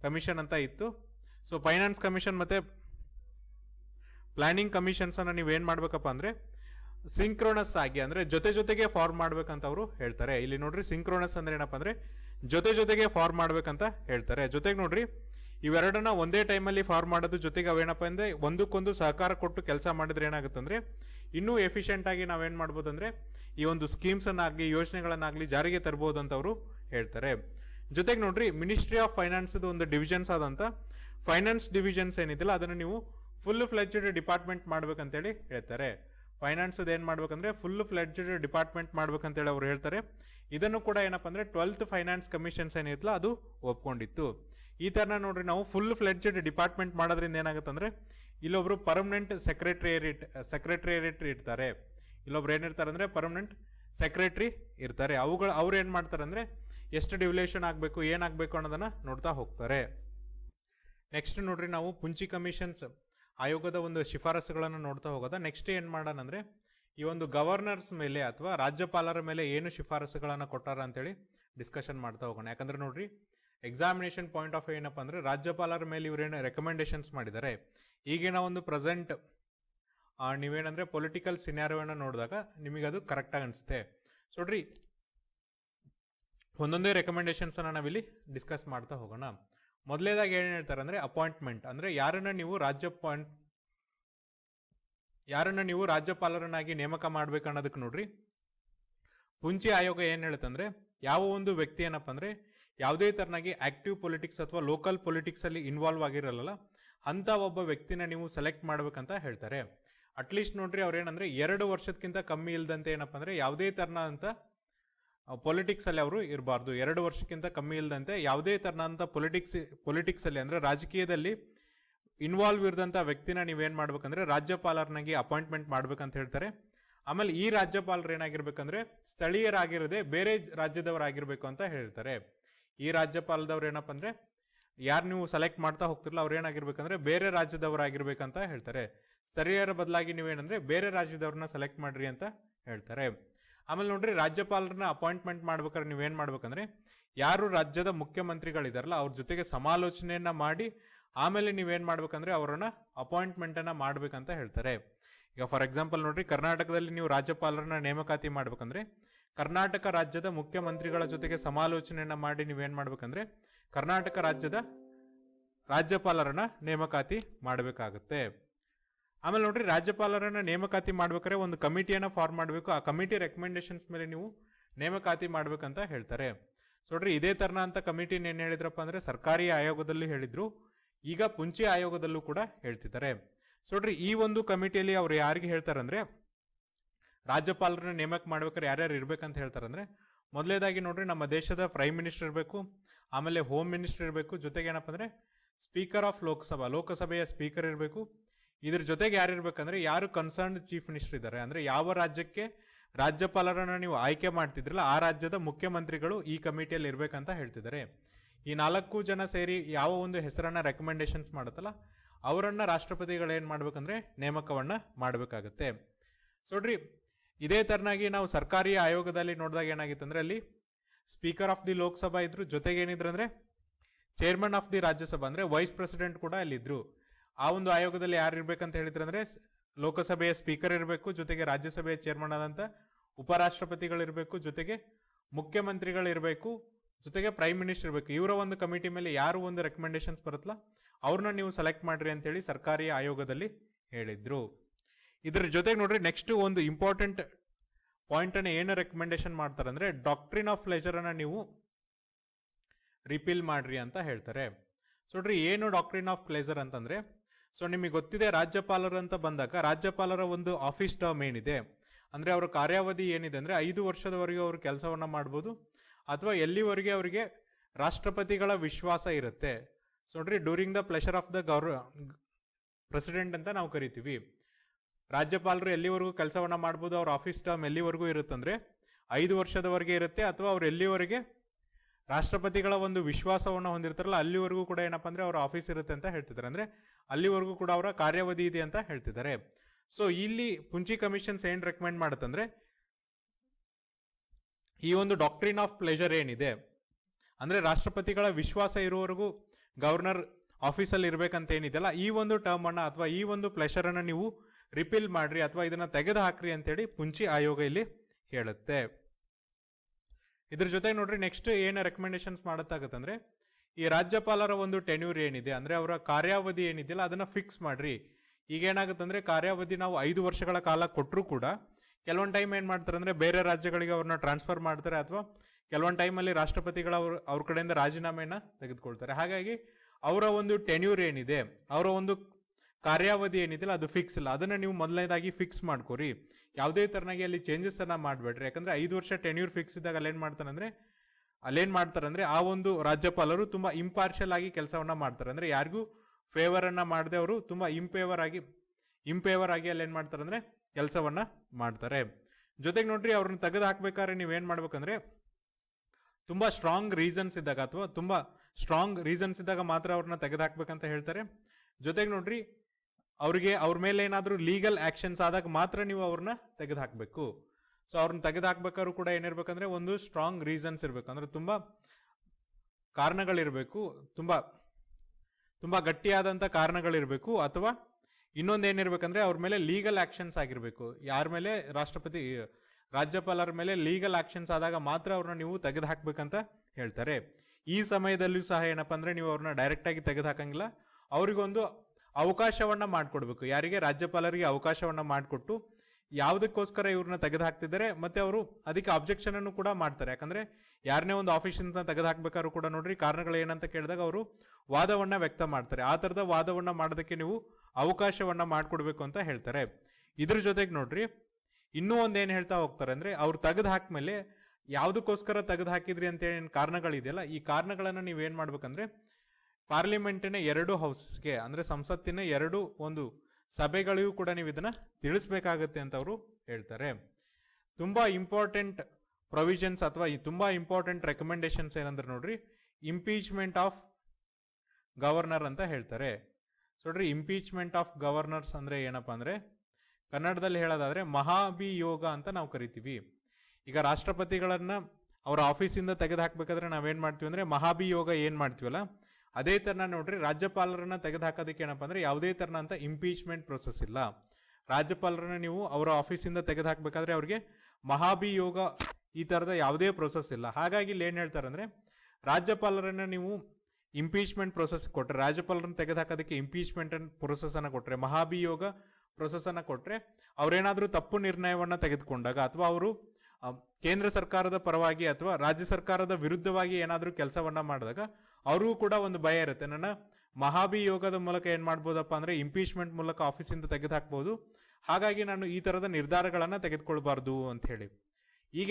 ಕಮಿಷನ್ ಅಂತ ಇತ್ತು ಸೊ ಫೈನಾನ್ಸ್ ಕಮಿಷನ್ ಮತ್ತು ಪ್ಲ್ಯಾನಿಂಗ್ ಕಮಿಷನ್ಸನ್ನು ಏನು ಮಾಡಬೇಕಪ್ಪ ಅಂದರೆ ಸಿಂಕ್ರೋನಸ್ ಆಗಿ ಅಂದರೆ ಜೊತೆ ಜೊತೆಗೆ ಫಾರ್ಮ್ ಮಾಡ್ಬೇಕಂತ ಅವರು ಹೇಳ್ತಾರೆ ಇಲ್ಲಿ ನೋಡ್ರಿ ಸಿಂಕ್ರೋನಸ್ ಅಂದ್ರೆ ಏನಪ್ಪ ಅಂದರೆ ಜೊತೆ ಜೊತೆಗೆ ಫಾರ್ಮ್ ಮಾಡ್ಬೇಕಂತ ಹೇಳ್ತಾರೆ ಜೊತೆಗೆ ನೋಡ್ರಿ ಇವೆರಡನ್ನ ಒಂದೇ ಟೈಮಲ್ಲಿ ಫಾರ್ಮ್ ಮಾಡೋದು ಜೊತೆಗೆ ಅವೇನಪ್ಪ ಅಂದರೆ ಒಂದಕ್ಕೊಂದು ಸಹಕಾರ ಕೊಟ್ಟು ಕೆಲಸ ಮಾಡಿದ್ರೆ ಏನಾಗುತ್ತೆ ಅಂದರೆ ಇನ್ನೂ ಎಫಿಷಿಯಂಟ್ ಆಗಿ ನಾವೇನು ಮಾಡ್ಬೋದು ಅಂದರೆ ಈ ಒಂದು ಸ್ಕೀಮ್ಸನ್ನಾಗಲಿ ಯೋಜನೆಗಳನ್ನಾಗಲಿ ಜಾರಿಗೆ ತರ್ಬೋದು ಅಂತ ಅವರು ಹೇಳ್ತಾರೆ ಜೊತೆಗೆ ನೋಡ್ರಿ ಮಿನಿಸ್ಟ್ರಿ ಆಫ್ ಫೈನಾನ್ಸ್ದು ಒಂದು ಡಿವಿಜನ್ಸ್ ಆದಂಥ ಫೈನಾನ್ಸ್ ಡಿವಿಷನ್ಸ್ ಏನಿದೆಯಲ್ಲ ಅದನ್ನು ನೀವು ಫುಲ್ ಫ್ಲೆಜ್ಡ್ ಡಿಪಾರ್ಟ್ಮೆಂಟ್ ಮಾಡ್ಬೇಕಂತೇಳಿ ಹೇಳ್ತಾರೆ ಫೈನಾನ್ಸ್ದು ಏನು ಮಾಡ್ಬೇಕಂದ್ರೆ ಫುಲ್ ಫ್ಲೆಡ್ಜೆಡ್ ಡಿಪಾರ್ಟ್ಮೆಂಟ್ ಮಾಡ್ಬೇಕಂತೇಳಿ ಅವ್ರು ಹೇಳ್ತಾರೆ ಇದನ್ನು ಕೂಡ ಏನಪ್ಪ ಅಂದರೆ ಟ್ವೆಲ್ತ್ ಫೈನಾನ್ಸ್ ಕಮಿಷನ್ಸ್ ಏನಿತ್ತಲ್ಲ ಅದು ಒಪ್ಕೊಂಡಿತ್ತು ಈ ಥರನ ನೋಡ್ರಿ ನಾವು ಫುಲ್ ಫ್ಲೆಡ್ಜೆಡ್ ಡಿಪಾರ್ಟ್ಮೆಂಟ್ ಮಾಡೋದ್ರಿಂದ ಏನಾಗುತ್ತೆ ಅಂದರೆ ಇಲ್ಲೊಬ್ರು ಪರ್ಮನೆಂಟ್ ಸೆಕ್ರೆಟ್ರಿಯೇಟ್ ಸೆಕ್ರೆಟ್ರಿಯೇಟ್ ಇರ್ತಾರೆ ಇಲ್ಲೊಬ್ರು ಏನಿರ್ತಾರೆ ಅಂದರೆ ಪರ್ಮನೆಂಟ್ ಸೆಕ್ರೆಟ್ರಿ ಇರ್ತಾರೆ ಅವುಗಳು ಅವ್ರು ಏನು ಮಾಡ್ತಾರೆ ಅಂದರೆ ಎಷ್ಟು ಡಿವಲ್ಯೂಷನ್ ಆಗಬೇಕು ಏನಾಗಬೇಕು ಅನ್ನೋದನ್ನು ನೋಡ್ತಾ ಹೋಗ್ತಾರೆ ನೆಕ್ಸ್ಟ್ ನೋಡ್ರಿ ನಾವು ಪುಂಚಿ ಕಮಿಷನ್ಸ್ ಆಯೋಗದ ಒಂದು ಶಿಫಾರಸುಗಳನ್ನು ನೋಡ್ತಾ ಹೋಗೋದ ನೆಕ್ಸ್ಟ್ ಏನು ಮಾಡೋಣ ಅಂದರೆ ಈ ಒಂದು ಗವರ್ನರ್ಸ್ ಮೇಲೆ ಅಥವಾ ರಾಜ್ಯಪಾಲರ ಮೇಲೆ ಏನು ಶಿಫಾರಸುಗಳನ್ನು ಕೊಟ್ಟಾರ ಅಂತೇಳಿ ಡಿಸ್ಕಷನ್ ಮಾಡ್ತಾ ಹೋಗೋಣ ಯಾಕಂದ್ರೆ ನೋಡ್ರಿ ಎಕ್ಸಾಮಿನೇಷನ್ ಪಾಯಿಂಟ್ ಆಫ್ ಏನಪ್ಪ ಅಂದರೆ ರಾಜ್ಯಪಾಲರ ಮೇಲೆ ಇವರೇನು ರೆಕಮೆಂಡೇಶನ್ಸ್ ಮಾಡಿದ್ದಾರೆ ಈಗಿನ ಒಂದು ಪ್ರೆಸೆಂಟ್ ನೀವೇನಂದರೆ ಪೊಲಿಟಿಕಲ್ ಸಿನಾರಿಯೋನ ನೋಡಿದಾಗ ನಿಮಗೆ ಅದು ಕರೆಕ್ಟಾಗಿ ಅನಿಸುತ್ತೆ ನೋಡ್ರಿ ಒಂದೊಂದೇ ರೆಕಮೆಂಡೇಶನ್ಸನ್ನು ನಾವಿಲ್ಲಿ ಡಿಸ್ಕಸ್ ಮಾಡ್ತಾ ಹೋಗೋಣ ಮೊದಲೇದಾಗಿ ಏನು ಹೇಳ್ತಾರೆ ಅಂದರೆ ಅಪಾಯಿಂಟ್ಮೆಂಟ್ ಅಂದರೆ ಯಾರನ್ನ ನೀವು ರಾಜ್ಯ ಯಾರನ್ನ ನೀವು ರಾಜ್ಯಪಾಲರನ್ನಾಗಿ ನೇಮಕ ಮಾಡ್ಬೇಕು ಅನ್ನೋದಕ್ಕೆ ನೋಡ್ರಿ ಪುಂಚಿ ಆಯೋಗ ಏನು ಹೇಳುತ್ತಂದ್ರೆ ಯಾವ ಒಂದು ವ್ಯಕ್ತಿ ಏನಪ್ಪ ಅಂದ್ರೆ ಯಾವುದೇ ತರನಾಗಿ ಆಕ್ಟಿವ್ ಪೊಲಿಟಿಕ್ಸ್ ಅಥವಾ ಲೋಕಲ್ ಅಲ್ಲಿ ಇನ್ವಾಲ್ವ್ ಆಗಿರಲ್ಲ ಅಂತ ಒಬ್ಬ ವ್ಯಕ್ತಿನ ನೀವು ಸೆಲೆಕ್ಟ್ ಮಾಡ್ಬೇಕಂತ ಹೇಳ್ತಾರೆ ಅಟ್ಲೀಸ್ಟ್ ನೋಡ್ರಿ ಏನಂದ್ರೆ ಎರಡು ವರ್ಷಕ್ಕಿಂತ ಕಮ್ಮಿ ಇಲ್ದಂತೆ ಏನಪ್ಪ ಅಂದ್ರೆ ಯಾವುದೇ ತರನ ಅಂತ ಪೊಲಿಟಿಕ್ಸ್ ಅಲ್ಲಿ ಅವರು ಇರಬಾರ್ದು ಎರಡು ವರ್ಷಕ್ಕಿಂತ ಕಮ್ಮಿ ಇಲ್ಲದಂತೆ ಯಾವುದೇ ತರನಾದಂಥ ಪೊಲಿಟಿಕ್ಸ್ ಪೊಲಿಟಿಕ್ಸ್ ಅಲ್ಲಿ ಅಂದ್ರೆ ರಾಜಕೀಯದಲ್ಲಿ ಇನ್ವಾಲ್ವ್ ಇರದಂತ ವ್ಯಕ್ತಿನ ನೀವೇನ್ ಮಾಡ್ಬೇಕಂದ್ರೆ ರಾಜ್ಯಪಾಲರ್ನಾಗಿ ಅಪಾಯಿಂಟ್ಮೆಂಟ್ ಮಾಡ್ಬೇಕಂತ ಹೇಳ್ತಾರೆ ಆಮೇಲೆ ಈ ರಾಜ್ಯಪಾಲರು ಏನಾಗಿರ್ಬೇಕಂದ್ರೆ ಸ್ಥಳೀಯರಾಗಿರದೆ ಬೇರೆ ರಾಜ್ಯದವರಾಗಿರ್ಬೇಕು ಅಂತ ಹೇಳ್ತಾರೆ ಈ ರಾಜ್ಯಪಾಲದವ್ರು ಏನಪ್ಪ ಅಂದ್ರೆ ಯಾರು ನೀವು ಸೆಲೆಕ್ಟ್ ಮಾಡ್ತಾ ಹೋಗ್ತಿರಲ್ಲ ಅವ್ರು ಏನಾಗಿರ್ಬೇಕಂದ್ರೆ ಬೇರೆ ರಾಜ್ಯದವರಾಗಿರ್ಬೇಕಂತ ಹೇಳ್ತಾರೆ ಸ್ಥಳೀಯರ ಬದಲಾಗಿ ನೀವೇನಂದ್ರೆ ಬೇರೆ ರಾಜ್ಯದವ್ರನ್ನ ಸೆಲೆಕ್ಟ್ ಮಾಡ್ರಿ ಅಂತ ಹೇಳ್ತಾರೆ ಆಮೇಲೆ ನೋಡ್ರಿ ರಾಜ್ಯಪಾಲರನ್ನ ಅಪಾಯಿಂಟ್ಮೆಂಟ್ ಮಾಡ್ಬೇಕಾದ್ರೆ ನೀವೇನ್ ಮಾಡ್ಬೇಕಂದ್ರೆ ಯಾರು ರಾಜ್ಯದ ಮುಖ್ಯಮಂತ್ರಿಗಳಿದಾರಲ್ಲ ಅವ್ರ ಜೊತೆಗೆ ಸಮಾಲೋಚನೆಯನ್ನ ಮಾಡಿ ಆಮೇಲೆ ನೀವೇನ್ ಮಾಡ್ಬೇಕಂದ್ರೆ ಅವರನ್ನ ಅಪಾಯಿಂಟ್ಮೆಂಟ್ ಅನ್ನ ಮಾಡ್ಬೇಕಂತ ಹೇಳ್ತಾರೆ ಈಗ ಫಾರ್ ಎಕ್ಸಾಂಪಲ್ ನೋಡ್ರಿ ಕರ್ನಾಟಕದಲ್ಲಿ ನೀವು ರಾಜ್ಯಪಾಲರನ್ನ ನೇಮಕಾತಿ ಮಾಡ್ಬೇಕಂದ್ರೆ ಕರ್ನಾಟಕ ರಾಜ್ಯದ ಮುಖ್ಯಮಂತ್ರಿಗಳ ಜೊತೆಗೆ ಸಮಾಲೋಚನೆಯನ್ನ ಮಾಡಿ ನೀವೇನ್ ಮಾಡ್ಬೇಕಂದ್ರೆ ಕರ್ನಾಟಕ ರಾಜ್ಯದ ರಾಜ್ಯಪಾಲರನ್ನ ನೇಮಕಾತಿ ಮಾಡಬೇಕಾಗತ್ತೆ ಆಮೇಲೆ ನೋಡ್ರಿ ರಾಜ್ಯಪಾಲರನ್ನ ನೇಮಕಾತಿ ಮಾಡ್ಬೇಕಾದ್ರೆ ಒಂದು ಕಮಿಟಿಯನ್ನು ಫಾರ್ಮ್ ಮಾಡಬೇಕು ಆ ಕಮಿಟಿ ರೆಕಮೆಂಡೇಶನ್ಸ್ ಮೇಲೆ ನೀವು ನೇಮಕಾತಿ ಮಾಡ್ಬೇಕಂತ ಹೇಳ್ತಾರೆ ಸೊ ನೋಡ್ರಿ ಇದೇ ತರನ ಅಂತ ಕಮಿಟಿನ ಏನ್ ಹೇಳಿದ್ರಪ್ಪ ಅಂದ್ರೆ ಸರ್ಕಾರಿ ಆಯೋಗದಲ್ಲಿ ಹೇಳಿದ್ರು ಈಗ ಪುಂಚಿ ಆಯೋಗದಲ್ಲೂ ಕೂಡ ಹೇಳ್ತಿದ್ದಾರೆ ಸೊ ನೋಡ್ರಿ ಈ ಒಂದು ಕಮಿಟಿಯಲ್ಲಿ ಅವ್ರು ಯಾರಿಗೆ ಹೇಳ್ತಾರಂದ್ರೆ ರಾಜ್ಯಪಾಲರನ್ನ ನೇಮಕ ಮಾಡ್ಬೇಕಾದ್ರೆ ಯಾರ್ಯಾರು ಇರ್ಬೇಕಂತ ಹೇಳ್ತಾರಂದ್ರೆ ಮೊದಲೇದಾಗಿ ನೋಡ್ರಿ ನಮ್ಮ ದೇಶದ ಪ್ರೈಮ್ ಮಿನಿಸ್ಟರ್ ಇರಬೇಕು ಆಮೇಲೆ ಹೋಮ್ ಮಿನಿಸ್ಟರ್ ಇರಬೇಕು ಜೊತೆಗೆ ಏನಪ್ಪ ಅಂದ್ರೆ ಸ್ಪೀಕರ್ ಆಫ್ ಲೋಕಸಭಾ ಲೋಕಸಭೆಯ ಸ್ಪೀಕರ್ ಇರಬೇಕು ಇದ್ರ ಜೊತೆಗೆ ಯಾರಿರ್ಬೇಕಂದ್ರೆ ಯಾರು ಕನ್ಸರ್ನ್ ಚೀಫ್ ಮಿನಿಸ್ಟರ್ ಇದ್ದಾರೆ ಅಂದ್ರೆ ಯಾವ ರಾಜ್ಯಕ್ಕೆ ರಾಜ್ಯಪಾಲರನ್ನ ನೀವು ಆಯ್ಕೆ ಮಾಡ್ತಿದ್ರಲ್ಲ ಆ ರಾಜ್ಯದ ಮುಖ್ಯಮಂತ್ರಿಗಳು ಈ ಕಮಿಟಿಯಲ್ಲಿ ಇರ್ಬೇಕಂತ ಹೇಳ್ತಿದ್ದಾರೆ ಈ ನಾಲ್ಕು ಜನ ಸೇರಿ ಯಾವ ಒಂದು ಹೆಸರನ್ನ ರೆಕಮೆಂಡೇಶನ್ಸ್ ಮಾಡುತ್ತಲ್ಲ ಅವರನ್ನ ರಾಷ್ಟ್ರಪತಿಗಳು ಮಾಡ್ಬೇಕಂದ್ರೆ ನೇಮಕವನ್ನ ಮಾಡಬೇಕಾಗತ್ತೆ ನೋಡ್ರಿ ಇದೇ ತರನಾಗಿ ನಾವು ಸರ್ಕಾರಿ ಆಯೋಗದಲ್ಲಿ ನೋಡಿದಾಗ ಏನಾಗಿತ್ತು ಅಂದ್ರೆ ಅಲ್ಲಿ ಸ್ಪೀಕರ್ ಆಫ್ ದಿ ಲೋಕಸಭಾ ಇದ್ರು ಜೊತೆಗೆ ಏನಿದ್ರು ಅಂದ್ರೆ ಚೇರ್ಮನ್ ಆಫ್ ದಿ ರಾಜ್ಯಸಭಾ ಅಂದ್ರೆ ವೈಸ್ ಪ್ರೆಸಿಡೆಂಟ್ ಕೂಡ ಅಲ್ಲಿದ್ರು ಆ ಒಂದು ಆಯೋಗದಲ್ಲಿ ಯಾರು ಇರ್ಬೇಕಂತ ಹೇಳಿದ್ರಂದ್ರೆ ಲೋಕಸಭೆಯ ಸ್ಪೀಕರ್ ಇರಬೇಕು ಜೊತೆಗೆ ರಾಜ್ಯಸಭೆಯ ಚೇರ್ಮನ್ ಆದಂತ ಇರಬೇಕು ಜೊತೆಗೆ ಮುಖ್ಯಮಂತ್ರಿಗಳಿರಬೇಕು ಜೊತೆಗೆ ಪ್ರೈಮ್ ಮಿನಿಸ್ಟರ್ ಇರಬೇಕು ಇವರ ಒಂದು ಕಮಿಟಿ ಮೇಲೆ ಯಾರು ಒಂದು ರೆಕಮೆಂಡೇಶನ್ಸ್ ಬರುತ್ತಲ್ಲ ಅವ್ರನ್ನ ನೀವು ಸೆಲೆಕ್ಟ್ ಮಾಡ್ರಿ ಹೇಳಿ ಸರ್ಕಾರಿ ಆಯೋಗದಲ್ಲಿ ಹೇಳಿದ್ರು ಇದರ ಜೊತೆಗೆ ನೋಡ್ರಿ ನೆಕ್ಸ್ಟ್ ಒಂದು ಇಂಪಾರ್ಟೆಂಟ್ ಪಾಯಿಂಟ್ ಅನ್ನ ಏನು ರೆಕಮೆಂಡೇಶನ್ ಮಾಡ್ತಾರೆ ಅಂದ್ರೆ ಡಾಕ್ಟ್ರಿನ್ ಆಫ್ ಲೆಜರ್ ಅನ್ನ ನೀವು ರಿಪೀಲ್ ಮಾಡ್ರಿ ಅಂತ ಹೇಳ್ತಾರೆ ಸೊ ನೋಡ್ರಿ ಏನು ಡಾಕ್ಟ್ರಿನ್ ಆಫ್ ಲೆಜರ್ ಅಂತಂದ್ರೆ ಸೊ ನಿಮಗೆ ಗೊತ್ತಿದೆ ರಾಜ್ಯಪಾಲರು ಅಂತ ಬಂದಾಗ ರಾಜ್ಯಪಾಲರ ಒಂದು ಆಫೀಸ್ ಟರ್ಮ್ ಏನಿದೆ ಅಂದರೆ ಅವರ ಕಾರ್ಯಾವಧಿ ಏನಿದೆ ಅಂದರೆ ಐದು ವರ್ಷದವರೆಗೆ ಅವರು ಕೆಲಸವನ್ನ ಮಾಡ್ಬೋದು ಅಥವಾ ಎಲ್ಲಿವರೆಗೆ ಅವರಿಗೆ ರಾಷ್ಟ್ರಪತಿಗಳ ವಿಶ್ವಾಸ ಇರುತ್ತೆ ಸೊ ನೋಡ್ರಿ during the pleasure of the ಗೌರ್ ಪ್ರೆಸಿಡೆಂಟ್ ಅಂತ ನಾವು ಕರಿತೀವಿ ರಾಜ್ಯಪಾಲರು ಎಲ್ಲಿವರೆಗೂ ಕೆಲಸವನ್ನು ಮಾಡ್ಬೋದು ಅವ್ರ ಆಫೀಸ್ ಟರ್ಮ್ ಎಲ್ಲಿವರೆಗೂ ಇರುತ್ತಂದ್ರೆ ಐದು ವರ್ಷದವರೆಗೆ ಇರುತ್ತೆ ಅಥವಾ ಅವ್ರು ಎಲ್ಲಿವರೆಗೆ ರಾಷ್ಟ್ರಪತಿಗಳ ಒಂದು ವಿಶ್ವಾಸವನ್ನು ಹೊಂದಿರ್ತಾರಲ್ಲ ಅಲ್ಲಿವರೆಗೂ ಕೂಡ ಏನಪ್ಪಾ ಅಂದರೆ ಅವರ ಆಫೀಸ್ ಇರುತ್ತೆ ಅಂತ ಹೇಳ್ತಿದ್ದಾರೆ ಅಂದ್ರೆ ಅಲ್ಲಿವರೆಗೂ ಕೂಡ ಅವರ ಕಾರ್ಯಾವಧಿ ಇದೆ ಅಂತ ಹೇಳ್ತಿದ್ದಾರೆ ಸೊ ಇಲ್ಲಿ ಪುಂಚಿ ಕಮಿಷನ್ಸ್ ಏನ್ ರೆಕಮೆಂಡ್ ಮಾಡುತ್ತಂದ್ರೆ ಈ ಒಂದು ಡಾಕ್ಟ್ರಿನ್ ಆಫ್ ಪ್ಲೆಜರ್ ಏನಿದೆ ಅಂದ್ರೆ ರಾಷ್ಟ್ರಪತಿಗಳ ವಿಶ್ವಾಸ ಇರುವವರೆಗೂ ಗವರ್ನರ್ ಆಫೀಸಲ್ಲಿ ಇರ್ಬೇಕಂತ ಏನಿದೆಯಲ್ಲ ಈ ಒಂದು ಟರ್ಮ್ ಅನ್ನ ಅಥವಾ ಈ ಒಂದು ಪ್ಲೆಷರ್ ಅನ್ನ ನೀವು ರಿಪೀಲ್ ಮಾಡ್ರಿ ಅಥವಾ ಇದನ್ನ ತೆಗೆದು ಹಾಕ್ರಿ ಅಂತೇಳಿ ಪುಂಚಿ ಆಯೋಗ ಇಲ್ಲಿ ಹೇಳುತ್ತೆ ಇದ್ರ ಜೊತೆಗೆ ನೋಡ್ರಿ ನೆಕ್ಸ್ಟ್ ಏನು ರೆಕಮೆಂಡೇಶನ್ಸ್ ಮಾಡತ್ತಾಗತ್ತಂದ್ರೆ ಈ ರಾಜ್ಯಪಾಲರ ಒಂದು ಟೆನ್ಯೂರ್ ಏನಿದೆ ಅಂದ್ರೆ ಅವರ ಕಾರ್ಯಾವಧಿ ಏನಿದೆಯಲ್ಲ ಅದನ್ನ ಫಿಕ್ಸ್ ಮಾಡ್ರಿ ಈಗ ಏನಾಗುತ್ತಂದ್ರೆ ಕಾರ್ಯಾವಧಿ ನಾವು ಐದು ವರ್ಷಗಳ ಕಾಲ ಕೊಟ್ಟರು ಕೂಡ ಕೆಲವೊಂದು ಟೈಮ್ ಏನು ಮಾಡ್ತಾರೆ ಅಂದರೆ ಬೇರೆ ರಾಜ್ಯಗಳಿಗೆ ಅವ್ರನ್ನ ಟ್ರಾನ್ಸ್ಫರ್ ಮಾಡ್ತಾರೆ ಅಥವಾ ಕೆಲವೊಂದು ಟೈಮಲ್ಲಿ ರಾಷ್ಟ್ರಪತಿಗಳ ಅವ್ರ ಅವ್ರ ಕಡೆಯಿಂದ ರಾಜೀನಾಮೆಯನ್ನು ತೆಗೆದುಕೊಳ್ತಾರೆ ಹಾಗಾಗಿ ಅವರ ಒಂದು ಟೆನ್ಯೂರ್ ಏನಿದೆ ಅವರ ಒಂದು ಕಾರ್ಯಾವಧಿ ಏನಿದೆಯಲ್ಲ ಅದು ಫಿಕ್ಸ್ ಇಲ್ಲ ಅದನ್ನು ನೀವು ಮೊದಲನೇದಾಗಿ ಫಿಕ್ಸ್ ಮಾಡ್ಕೋರಿ ಯಾವುದೇ ತರನಾಗಿ ಅಲ್ಲಿ ಚೇಂಜಸ್ ಅನ್ನ ಮಾಡಬೇಡ್ರಿ ಯಾಕಂದ್ರೆ ಐದು ವರ್ಷ ಟೆನ್ಯೂರ್ ಫಿಕ್ಸ್ ಇದ್ದಾಗ ಅಲ್ಲೇನ್ ಮಾಡ್ತಾನಂದ್ರೆ ಅಲ್ಲೇನ್ ಮಾಡ್ತಾರಂದ್ರೆ ಆ ಒಂದು ರಾಜ್ಯಪಾಲರು ತುಂಬಾ ಇಂಪಾರ್ಷಲ್ ಆಗಿ ಕೆಲಸವನ್ನ ಮಾಡ್ತಾರೆ ಅಂದ್ರೆ ಯಾರಿಗೂ ಫೇವರ್ ಅನ್ನ ಮಾಡದೆ ಅವರು ತುಂಬಾ ಇಂಪೇವರ್ ಆಗಿ ಇಂಪೇವರ್ ಆಗಿ ಅಲ್ಲಿ ಏನ್ ಮಾಡ್ತಾರಂದ್ರೆ ಕೆಲಸವನ್ನ ಮಾಡ್ತಾರೆ ಜೊತೆಗೆ ನೋಡ್ರಿ ಅವ್ರನ್ನ ತೆಗೆದು ಹಾಕ್ಬೇಕಾದ್ರೆ ನೀವೇನ್ ಮಾಡ್ಬೇಕಂದ್ರೆ ತುಂಬಾ ಸ್ಟ್ರಾಂಗ್ ರೀಸನ್ಸ್ ಇದ್ದಾಗ ಅಥವಾ ತುಂಬಾ ಸ್ಟ್ರಾಂಗ್ ರೀಸನ್ಸ್ ಇದ್ದಾಗ ಮಾತ್ರ ಅವ್ರನ್ನ ತೆಗೆದು ಹಾಕ್ಬೇಕಂತ ಹೇಳ್ತಾರೆ ಜೊತೆಗೆ ನೋಡ್ರಿ ಅವ್ರಿಗೆ ಅವ್ರ ಮೇಲೆ ಏನಾದರೂ ಲೀಗಲ್ ಆಕ್ಷನ್ಸ್ ಆದಾಗ ಮಾತ್ರ ನೀವು ಅವ್ರನ್ನ ತೆಗೆದು ಹಾಕಬೇಕು ಸೊ ಅವ್ರನ್ನ ತೆಗೆದು ಹಾಕ್ಬೇಕಾದ್ರು ಕೂಡ ಏನಿರ್ಬೇಕಂದ್ರೆ ಒಂದು ಸ್ಟ್ರಾಂಗ್ ರೀಸನ್ಸ್ ಇರಬೇಕು ಅಂದ್ರೆ ತುಂಬಾ ಕಾರಣಗಳಿರಬೇಕು ತುಂಬಾ ತುಂಬಾ ಗಟ್ಟಿಯಾದಂತ ಕಾರಣಗಳಿರಬೇಕು ಅಥವಾ ಇನ್ನೊಂದು ಏನಿರ್ಬೇಕಂದ್ರೆ ಅವ್ರ ಮೇಲೆ ಲೀಗಲ್ ಆಕ್ಷನ್ಸ್ ಆಗಿರಬೇಕು ಯಾರ ಮೇಲೆ ರಾಷ್ಟ್ರಪತಿ ರಾಜ್ಯಪಾಲರ ಮೇಲೆ ಲೀಗಲ್ ಆಕ್ಷನ್ಸ್ ಆದಾಗ ಮಾತ್ರ ಅವ್ರನ್ನ ನೀವು ತೆಗೆದು ಹಾಕ್ಬೇಕಂತ ಹೇಳ್ತಾರೆ ಈ ಸಮಯದಲ್ಲೂ ಸಹ ಏನಪ್ಪಾ ಅಂದ್ರೆ ನೀವು ಅವ್ರನ್ನ ಡೈರೆಕ್ಟ್ ಆಗಿ ತೆಗೆದು ಹಾಕಂಗಿಲ್ಲ ಅವರಿಗೊಂದು ಅವಕಾಶವನ್ನ ಮಾಡಿಕೊಡ್ಬೇಕು ಯಾರಿಗೆ ರಾಜ್ಯಪಾಲರಿಗೆ ಅವಕಾಶವನ್ನ ಮಾಡಿಕೊಟ್ಟು ಯಾವುದಕ್ಕೋಸ್ಕರ ಇವ್ರನ್ನ ತೆಗೆದುಹಾಕ್ತಿದ್ದಾರೆ ಮತ್ತೆ ಅವರು ಅದಕ್ಕೆ ಅಬ್ಜೆಕ್ಷನ್ ಅನ್ನು ಕೂಡ ಮಾಡ್ತಾರೆ ಯಾಕಂದ್ರೆ ಯಾರನ್ನೇ ಒಂದು ಆಫೀಸಿಂದ ತೆಗೆದುಹಾಕ್ಬೇಕಾದ್ರೂ ಕೂಡ ನೋಡ್ರಿ ಕಾರಣಗಳು ಏನಂತ ಕೇಳಿದಾಗ ಅವರು ವಾದವನ್ನ ವ್ಯಕ್ತ ಮಾಡ್ತಾರೆ ಆ ತರದ ವಾದವನ್ನ ಮಾಡೋದಕ್ಕೆ ನೀವು ಅವಕಾಶವನ್ನ ಮಾಡಿಕೊಡ್ಬೇಕು ಅಂತ ಹೇಳ್ತಾರೆ ಇದ್ರ ಜೊತೆಗೆ ನೋಡ್ರಿ ಇನ್ನೂ ಒಂದೇನ್ ಹೇಳ್ತಾ ಹೋಗ್ತಾರೆ ಅಂದ್ರೆ ಅವ್ರು ತೆಗೆದು ಹಾಕ್ಮೇಲೆ ಯಾವುದಕ್ಕೋಸ್ಕರ ತೆಗೆದು ಹಾಕಿದ್ರಿ ಅಂತ ಏನು ಕಾರಣಗಳಿದೆಯಲ್ಲ ಈ ಕಾರಣಗಳನ್ನು ನೀವೇನ್ ಮಾಡ್ಬೇಕಂದ್ರೆ ಪಾರ್ಲಿಮೆಂಟಿನ ಎರಡು ಹೌಸಸ್ಗೆ ಅಂದರೆ ಸಂಸತ್ತಿನ ಎರಡು ಒಂದು ಸಭೆಗಳಿಗೂ ಕೂಡ ನೀವು ಇದನ್ನ ತಿಳಿಸ್ಬೇಕಾಗತ್ತೆ ಅಂತ ಅವರು ಹೇಳ್ತಾರೆ ತುಂಬ ಇಂಪಾರ್ಟೆಂಟ್ ಪ್ರೊವಿಷನ್ಸ್ ಅಥವಾ ತುಂಬ ಇಂಪಾರ್ಟೆಂಟ್ ರೆಕಮೆಂಡೇಶನ್ಸ್ ಏನಂದ್ರೆ ನೋಡ್ರಿ ಇಂಪೀಚ್ಮೆಂಟ್ ಆಫ್ ಗವರ್ನರ್ ಅಂತ ಹೇಳ್ತಾರೆ ನೋಡ್ರಿ ಇಂಪೀಚ್ಮೆಂಟ್ ಆಫ್ ಗವರ್ನರ್ಸ್ ಅಂದರೆ ಏನಪ್ಪಾ ಅಂದರೆ ಕನ್ನಡದಲ್ಲಿ ಹೇಳೋದಾದ್ರೆ ಮಹಾಭಿಯೋಗ ಅಂತ ನಾವು ಕರಿತೀವಿ ಈಗ ರಾಷ್ಟ್ರಪತಿಗಳನ್ನ ಅವರ ಆಫೀಸಿಂದ ತೆಗೆದು ನಾವೇನು ಮಾಡ್ತೀವಿ ಅಂದರೆ ಮಹಾಭಿಯೋಗ ಏನು ಮಾಡ್ತೀವಲ್ಲ ಅದೇ ತರನ ನೋಡ್ರಿ ರಾಜ್ಯಪಾಲರನ್ನ ತೆಗೆದುಹಾಕೋದಕ್ಕೆ ಏನಪ್ಪ ಅಂದ್ರೆ ಯಾವುದೇ ಅಂತ ಇಂಪೀಚ್ಮೆಂಟ್ ಪ್ರೊಸೆಸ್ ಇಲ್ಲ ರಾಜ್ಯಪಾಲರನ್ನ ನೀವು ಅವರ ಆಫೀಸಿಂದ ತೆಗೆದು ಹಾಕಬೇಕಾದ್ರೆ ಅವ್ರಿಗೆ ಮಹಾಭಿಯೋಗ ಈ ತರದ ಯಾವುದೇ ಪ್ರೊಸೆಸ್ ಇಲ್ಲ ಹಾಗಾಗಿ ಇಲ್ಲಿ ಏನ್ ಹೇಳ್ತಾರೆ ಅಂದ್ರೆ ರಾಜ್ಯಪಾಲರನ್ನ ನೀವು ಇಂಪೀಚ್ಮೆಂಟ್ ಪ್ರೊಸೆಸ್ ಕೊಟ್ಟರೆ ರಾಜ್ಯಪಾಲರನ್ನ ತೆಗೆದುಹಾಕೋದಕ್ಕೆ ಇಂಪೀಚ್ಮೆಂಟ್ ಪ್ರೊಸೆಸ್ ಅನ್ನ ಕೊಟ್ಟರೆ ಮಹಾಭಿಯೋಗ ಪ್ರೊಸೆಸ್ ಅನ್ನ ಕೊಟ್ಟರೆ ಅವ್ರೇನಾದ್ರೂ ತಪ್ಪು ನಿರ್ಣಯವನ್ನ ತೆಗೆದುಕೊಂಡಾಗ ಅಥವಾ ಅವರು ಕೇಂದ್ರ ಸರ್ಕಾರದ ಪರವಾಗಿ ಅಥವಾ ರಾಜ್ಯ ಸರ್ಕಾರದ ವಿರುದ್ಧವಾಗಿ ಏನಾದರೂ ಕೆಲಸವನ್ನ ಮಾಡಿದಾಗ ಅವ್ರಿಗೂ ಕೂಡ ಒಂದು ಭಯ ಇರುತ್ತೆ ನನ್ನ ಮಹಾಭಿಯೋಗದ ಮೂಲಕ ಏನ್ ಮಾಡ್ಬೋದಪ್ಪ ಅಂದ್ರೆ ಇಂಪೀಚ್ಮೆಂಟ್ ಮೂಲಕ ಆಫೀಸಿಂದ ತೆಗೆದುಹಾಕ್ಬಹುದು ಹಾಗಾಗಿ ನಾನು ಈ ತರದ ನಿರ್ಧಾರಗಳನ್ನ ತೆಗೆದುಕೊಳ್ಬಾರ್ದು ಅಂತ ಹೇಳಿ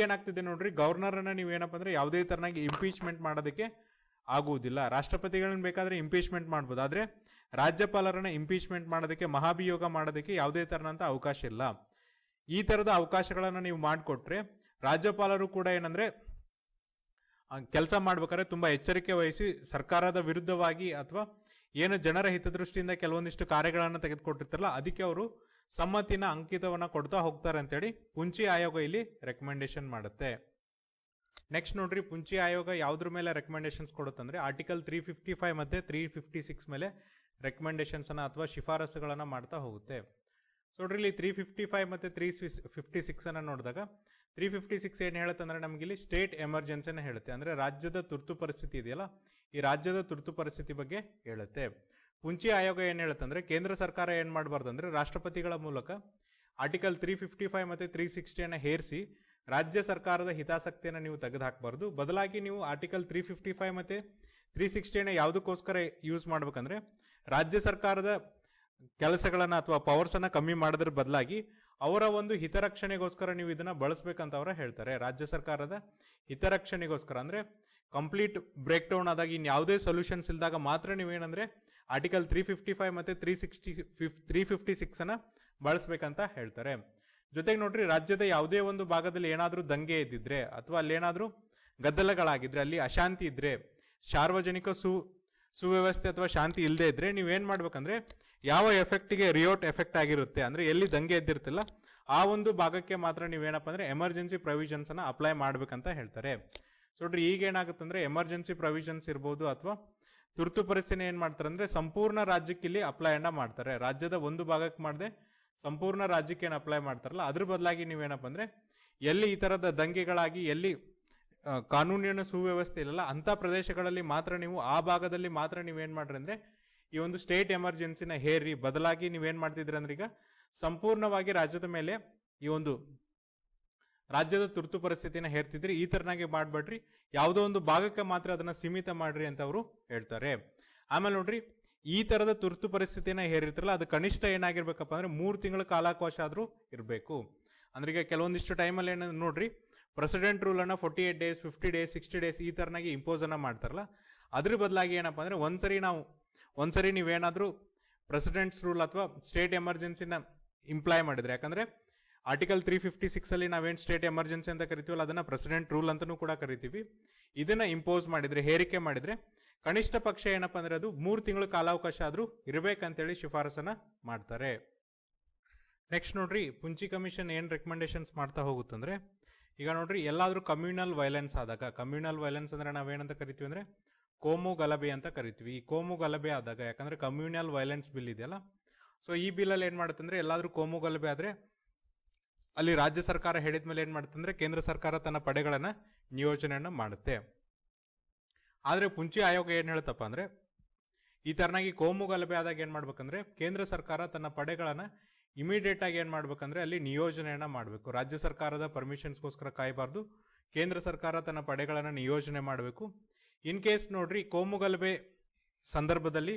ಏನಾಗ್ತಿದೆ ನೋಡ್ರಿ ಗವರ್ನರ್ ಅನ್ನ ಏನಪ್ಪ ಅಂದ್ರೆ ಯಾವುದೇ ತರನಾಗಿ ಇಂಪೀಚ್ಮೆಂಟ್ ಮಾಡೋದಕ್ಕೆ ಆಗುವುದಿಲ್ಲ ರಾಷ್ಟ್ರಪತಿಗಳನ್ನ ಬೇಕಾದ್ರೆ ಇಂಪೀಚ್ಮೆಂಟ್ ಮಾಡ್ಬೋದು ಆದ್ರೆ ರಾಜ್ಯಪಾಲರನ್ನ ಇಂಪೀಚ್ಮೆಂಟ್ ಮಾಡೋದಕ್ಕೆ ಮಹಾಭಿಯೋಗ ಮಾಡೋದಕ್ಕೆ ಯಾವುದೇ ತರನಂತ ಅವಕಾಶ ಇಲ್ಲ ಈ ತರದ ಅವಕಾಶಗಳನ್ನ ನೀವು ಮಾಡಿಕೊಟ್ರೆ ರಾಜ್ಯಪಾಲರು ಕೂಡ ಏನಂದ್ರೆ ಕೆಲಸ ಮಾಡ್ಬೇಕಾದ್ರೆ ತುಂಬಾ ಎಚ್ಚರಿಕೆ ವಹಿಸಿ ಸರ್ಕಾರದ ವಿರುದ್ಧವಾಗಿ ಅಥವಾ ಏನು ಜನರ ಹಿತದೃಷ್ಟಿಯಿಂದ ಕೆಲವೊಂದಿಷ್ಟು ಕಾರ್ಯಗಳನ್ನು ತೆಗೆದುಕೊಟ್ಟಿರ್ತಾರಲ್ಲ ಅದಕ್ಕೆ ಅವರು ಸಮ್ಮತಿನ ಅಂಕಿತವನ್ನ ಕೊಡ್ತಾ ಹೋಗ್ತಾರೆ ಅಂತೇಳಿ ಪುಂಚಿ ಆಯೋಗ ಇಲ್ಲಿ ರೆಕಮೆಂಡೇಶನ್ ಮಾಡುತ್ತೆ ನೆಕ್ಸ್ಟ್ ನೋಡ್ರಿ ಪುಂಚಿ ಆಯೋಗ ಯಾವ್ದ್ರ ಮೇಲೆ ರೆಕಮೆಂಡೇಶನ್ಸ್ ಕೊಡುತ್ತಂದ್ರೆ ಆರ್ಟಿಕಲ್ ತ್ರೀ ಫಿಫ್ಟಿ ಫೈವ್ ಮತ್ತೆ ತ್ರೀ ಫಿಫ್ಟಿ ಸಿಕ್ಸ್ ಮೇಲೆ ರೆಕಮೆಂಡೇಶನ್ಸ್ ಅನ್ನ ಅಥವಾ ಶಿಫಾರಸುಗಳನ್ನ ಮಾಡ್ತಾ ಹೋಗುತ್ತೆ ಸೊ ನೋಡ್ರಿ ಇಲ್ಲಿ ತ್ರೀ ಫಿಫ್ಟಿ ಫೈವ್ ಮತ್ತೆ ತ್ರೀ ಫಿಫ್ಟಿ ಸಿಕ್ಸ್ ಅನ್ನ ನೋಡಿದಾಗ ತ್ರೀ ಫಿಫ್ಟಿ ಸಿಕ್ಸ್ ಹೇಳುತ್ತೆ ಹೇಳುತ್ತಂದ್ರೆ ನಮಗೆ ಇಲ್ಲಿ ಸ್ಟೇಟ್ ಎಮರ್ಜೆನ್ಸಿನ ಹೇಳುತ್ತೆ ಅಂದರೆ ರಾಜ್ಯದ ತುರ್ತು ಪರಿಸ್ಥಿತಿ ಇದೆಯಲ್ಲ ಈ ರಾಜ್ಯದ ತುರ್ತು ಪರಿಸ್ಥಿತಿ ಬಗ್ಗೆ ಹೇಳುತ್ತೆ ಪುಂಚಿ ಆಯೋಗ ಹೇಳುತ್ತೆ ಹೇಳುತ್ತಂದ್ರೆ ಕೇಂದ್ರ ಸರ್ಕಾರ ಏನು ಮಾಡಬಾರ್ದು ಅಂದ್ರೆ ರಾಷ್ಟ್ರಪತಿಗಳ ಮೂಲಕ ಆರ್ಟಿಕಲ್ ತ್ರೀ ಫಿಫ್ಟಿ ಫೈವ್ ಮತ್ತು ತ್ರೀ ಸಿಕ್ಸ್ಟಿಯನ್ನು ಹೇರಿಸಿ ರಾಜ್ಯ ಸರ್ಕಾರದ ಹಿತಾಸಕ್ತಿಯನ್ನು ನೀವು ತೆಗೆದು ಬದಲಾಗಿ ನೀವು ಆರ್ಟಿಕಲ್ ತ್ರೀ ಫಿಫ್ಟಿ ಫೈವ್ ಮತ್ತು ತ್ರೀ ಸಿಕ್ಸ್ಟಿಯನ್ನು ಯಾವುದಕ್ಕೋಸ್ಕರ ಯೂಸ್ ಮಾಡ್ಬೇಕಂದ್ರೆ ರಾಜ್ಯ ಸರ್ಕಾರದ ಕೆಲಸಗಳನ್ನು ಅಥವಾ ಪವರ್ಸನ್ನು ಕಮ್ಮಿ ಮಾಡೋದ್ರ ಬದಲಾಗಿ ಅವರ ಒಂದು ಹಿತರಕ್ಷಣೆಗೋಸ್ಕರ ನೀವು ಇದನ್ನ ಬಳಸ್ಬೇಕಂತ ಅವರ ಹೇಳ್ತಾರೆ ರಾಜ್ಯ ಸರ್ಕಾರದ ಹಿತರಕ್ಷಣೆಗೋಸ್ಕರ ಅಂದ್ರೆ ಕಂಪ್ಲೀಟ್ ಬ್ರೇಕ್ ಡೌನ್ ಆದಾಗ ಇನ್ ಯಾವುದೇ ಸೊಲ್ಯೂಷನ್ಸ್ ಇಲ್ದಾಗ ಮಾತ್ರ ನೀವೇನಂದ್ರೆ ಆರ್ಟಿಕಲ್ ತ್ರೀ ಫಿಫ್ಟಿ ಫೈವ್ ಮತ್ತೆ three sixty fif three fifty six ಅನ್ನ ಬಳಸ್ಬೇಕಂತ ಹೇಳ್ತಾರೆ ಜೊತೆಗೆ ನೋಡ್ರಿ ರಾಜ್ಯದ ಯಾವುದೇ ಒಂದು ಭಾಗದಲ್ಲಿ ಏನಾದರೂ ದಂಗೆ ಇದ್ದಿದ್ರೆ ಅಥವಾ ಅಲ್ಲಿ ಏನಾದರೂ ಗದ್ದಲಗಳಾಗಿದ್ರೆ ಅಲ್ಲಿ ಅಶಾಂತಿ ಇದ್ರೆ ಸಾರ್ವಜನಿಕ ಸು ಸುವ್ಯವಸ್ಥೆ ಅಥವಾ ಶಾಂತಿ ಇಲ್ಲದೆ ಇದ್ದರೆ ನೀವೇನು ಮಾಡ್ಬೇಕಂದ್ರೆ ಯಾವ ಎಫೆಕ್ಟಿಗೆ ರಿಯೋಟ್ ಎಫೆಕ್ಟ್ ಆಗಿರುತ್ತೆ ಅಂದರೆ ಎಲ್ಲಿ ದಂಗೆ ಎದ್ದಿರ್ತಿಲ್ಲ ಆ ಒಂದು ಭಾಗಕ್ಕೆ ಮಾತ್ರ ನೀವೇನಪ್ಪ ಅಂದರೆ ಎಮರ್ಜೆನ್ಸಿ ಪ್ರೊವಿಷನ್ಸನ್ನು ಅಪ್ಲೈ ಮಾಡ್ಬೇಕಂತ ಹೇಳ್ತಾರೆ ನೋಡ್ರಿ ಈಗ ಏನಾಗುತ್ತಂದ್ರೆ ಎಮರ್ಜೆನ್ಸಿ ಪ್ರೊವಿಷನ್ಸ್ ಇರ್ಬೋದು ಅಥವಾ ತುರ್ತು ಪರಿಸ್ಥಿತಿ ಏನು ಮಾಡ್ತಾರೆ ಅಂದರೆ ಸಂಪೂರ್ಣ ರಾಜ್ಯಕ್ಕೆ ಇಲ್ಲಿ ಅಪ್ಲೈಯನ್ನು ಮಾಡ್ತಾರೆ ರಾಜ್ಯದ ಒಂದು ಭಾಗಕ್ಕೆ ಮಾಡದೆ ಸಂಪೂರ್ಣ ರಾಜ್ಯಕ್ಕೆ ಏನು ಅಪ್ಲೈ ಮಾಡ್ತಾರಲ್ಲ ಅದ್ರ ಬದಲಾಗಿ ನೀವೇನಪ್ಪ ಅಂದರೆ ಎಲ್ಲಿ ಈ ಥರದ ದಂಗೆಗಳಾಗಿ ಎಲ್ಲಿ ಕಾನೂನಿನ ಸುವ್ಯವಸ್ಥೆ ಇಲ್ಲಲ್ಲ ಅಂಥ ಪ್ರದೇಶಗಳಲ್ಲಿ ಮಾತ್ರ ನೀವು ಆ ಭಾಗದಲ್ಲಿ ಮಾತ್ರ ನೀವೇನು ಮಾಡ್ರಿ ಅಂದರೆ ಈ ಒಂದು ಸ್ಟೇಟ್ ಎಮರ್ಜೆನ್ಸಿನ ಹೇರಿ ಬದಲಾಗಿ ನೀವೇನು ಮಾಡ್ತಿದ್ರಿ ಅಂದ್ರೆ ಈಗ ಸಂಪೂರ್ಣವಾಗಿ ರಾಜ್ಯದ ಮೇಲೆ ಈ ಒಂದು ರಾಜ್ಯದ ತುರ್ತು ಪರಿಸ್ಥಿತಿನ ಹೇರ್ತಿದ್ರಿ ಈ ತರನಾಗಿ ಮಾಡ್ಬೇಡ್ರಿ ಯಾವುದೋ ಒಂದು ಭಾಗಕ್ಕೆ ಮಾತ್ರ ಅದನ್ನ ಸೀಮಿತ ಮಾಡ್ರಿ ಅಂತ ಅವರು ಹೇಳ್ತಾರೆ ಆಮೇಲೆ ನೋಡ್ರಿ ಈ ತರದ ತುರ್ತು ಪರಿಸ್ಥಿತಿನ ಹೇರಿರ್ತಾರಲ್ಲ ಅದು ಕನಿಷ್ಠ ಏನಾಗಿರ್ಬೇಕಪ್ಪ ಅಂದ್ರೆ ಮೂರು ತಿಂಗಳ ಕಾಲಾವಕಾಶ ಆದ್ರೂ ಇರಬೇಕು ಅಂದ್ರೆ ಈಗ ಕೆಲವೊಂದಿಷ್ಟು ಟೈಮಲ್ಲಿ ಏನಂದ್ರೆ ನೋಡ್ರಿ ಪ್ರೆಸಿಡೆಂಟ್ ರೂಲನ್ನು forty eight days fifty days sixty days ಈ ಥರನಾಗಿ ಇಂಪೋಸನ್ನು ಮಾಡ್ತಾರಲ್ಲ ಅದ್ರ ಬದಲಾಗಿ ಏನಪ್ಪ ಅಂದರೆ ಒಂದ್ಸರಿ ನಾವು ಒಂದ್ಸರಿ ನೀವೇನಾದರೂ ಪ್ರೆಸಿಡೆಂಟ್ಸ್ ರೂಲ್ ಅಥವಾ ಸ್ಟೇಟ್ ಎಮರ್ಜೆನ್ಸಿನ ಇಂಪ್ಲಾಯ್ ಮಾಡಿದ್ರೆ ಯಾಕಂದರೆ ಆರ್ಟಿಕಲ್ ತ್ರೀ ಫಿಫ್ಟಿ ಸಿಕ್ಸಲ್ಲಿ ನಾವೇನು ಸ್ಟೇಟ್ ಎಮರ್ಜೆನ್ಸಿ ಅಂತ ಕರಿತೀವಲ್ಲ ಅದನ್ನು ಪ್ರೆಸಿಡೆಂಟ್ ರೂಲ್ ಅಂತಲೂ ಕೂಡ ಕರಿತೀವಿ ಇದನ್ನು ಇಂಪೋಸ್ ಮಾಡಿದರೆ ಹೇರಿಕೆ ಮಾಡಿದರೆ ಕನಿಷ್ಠ ಪಕ್ಷ ಏನಪ್ಪ ಅಂದರೆ ಅದು ಮೂರು ತಿಂಗಳು ಕಾಲಾವಕಾಶ ಆದರೂ ಇರಬೇಕಂತೇಳಿ ಶಿಫಾರಸನ್ನು ಮಾಡ್ತಾರೆ ನೆಕ್ಸ್ಟ್ ನೋಡ್ರಿ ಪುಂಚಿ ಕಮಿಷನ್ ಏನು ರೆಕಮೆಂಡೇಶನ್ಸ್ ಮಾಡ್ತಾ ಹೋಗುತ್ತಂದ್ರೆ ಈಗ ನೋಡ್ರಿ ಎಲ್ಲಾದರೂ ಕಮ್ಯುನಲ್ ವೈಲೆನ್ಸ್ ಆದಾಗ ಕಮ್ಯುನಲ್ ವೈಲೆನ್ಸ್ ಅಂದ್ರೆ ನಾವೇನಂತ ಕರಿತೀವಿ ಅಂದ್ರೆ ಕೋಮು ಗಲಭೆ ಅಂತ ಕರಿತೀವಿ ಈ ಕೋಮು ಗಲಭೆ ಆದಾಗ ಯಾಕಂದ್ರೆ ಕಮ್ಯುನಲ್ ವೈಲೆನ್ಸ್ ಬಿಲ್ ಇದೆಯಲ್ಲ ಸೊ ಈ ಬಿಲ್ಲಲ್ಲಿ ಏನು ಮಾಡುತ್ತಂದ್ರೆ ಎಲ್ಲಾದರೂ ಕೋಮು ಗಲಭೆ ಆದರೆ ಅಲ್ಲಿ ರಾಜ್ಯ ಸರ್ಕಾರ ಹೇಳಿದ ಮೇಲೆ ಏನು ಮಾಡುತ್ತಂದ್ರೆ ಕೇಂದ್ರ ಸರ್ಕಾರ ತನ್ನ ಪಡೆಗಳನ್ನು ನಿಯೋಜನೆಯನ್ನು ಮಾಡುತ್ತೆ ಆದರೆ ಪುಂಚಿ ಆಯೋಗ ಏನು ಹೇಳುತ್ತಪ್ಪ ಅಂದರೆ ಈ ತರನಾಗಿ ಕೋಮು ಗಲಭೆ ಆದಾಗ ಏನು ಮಾಡ್ಬೇಕಂದ್ರೆ ಕೇಂದ್ರ ಸರ್ಕಾರ ತನ್ನ ಪಡೆಗಳನ್ನು ಇಮಿಡಿಯೇಟ್ ಆಗಿ ಏನು ಮಾಡಬೇಕಂದ್ರೆ ಅಲ್ಲಿ ನಿಯೋಜನೆಯನ್ನು ಮಾಡಬೇಕು ರಾಜ್ಯ ಸರ್ಕಾರದ ಪರ್ಮಿಷನ್ಸ್ಗೋಸ್ಕರ ಕಾಯಬಾರ್ದು ಕೇಂದ್ರ ಸರ್ಕಾರ ತನ್ನ ಪಡೆಗಳನ್ನು ನಿಯೋಜನೆ ಮಾಡಬೇಕು ಇನ್ ಕೇಸ್ ನೋಡ್ರಿ ಕೋಮುಗಲಭೆ ಸಂದರ್ಭದಲ್ಲಿ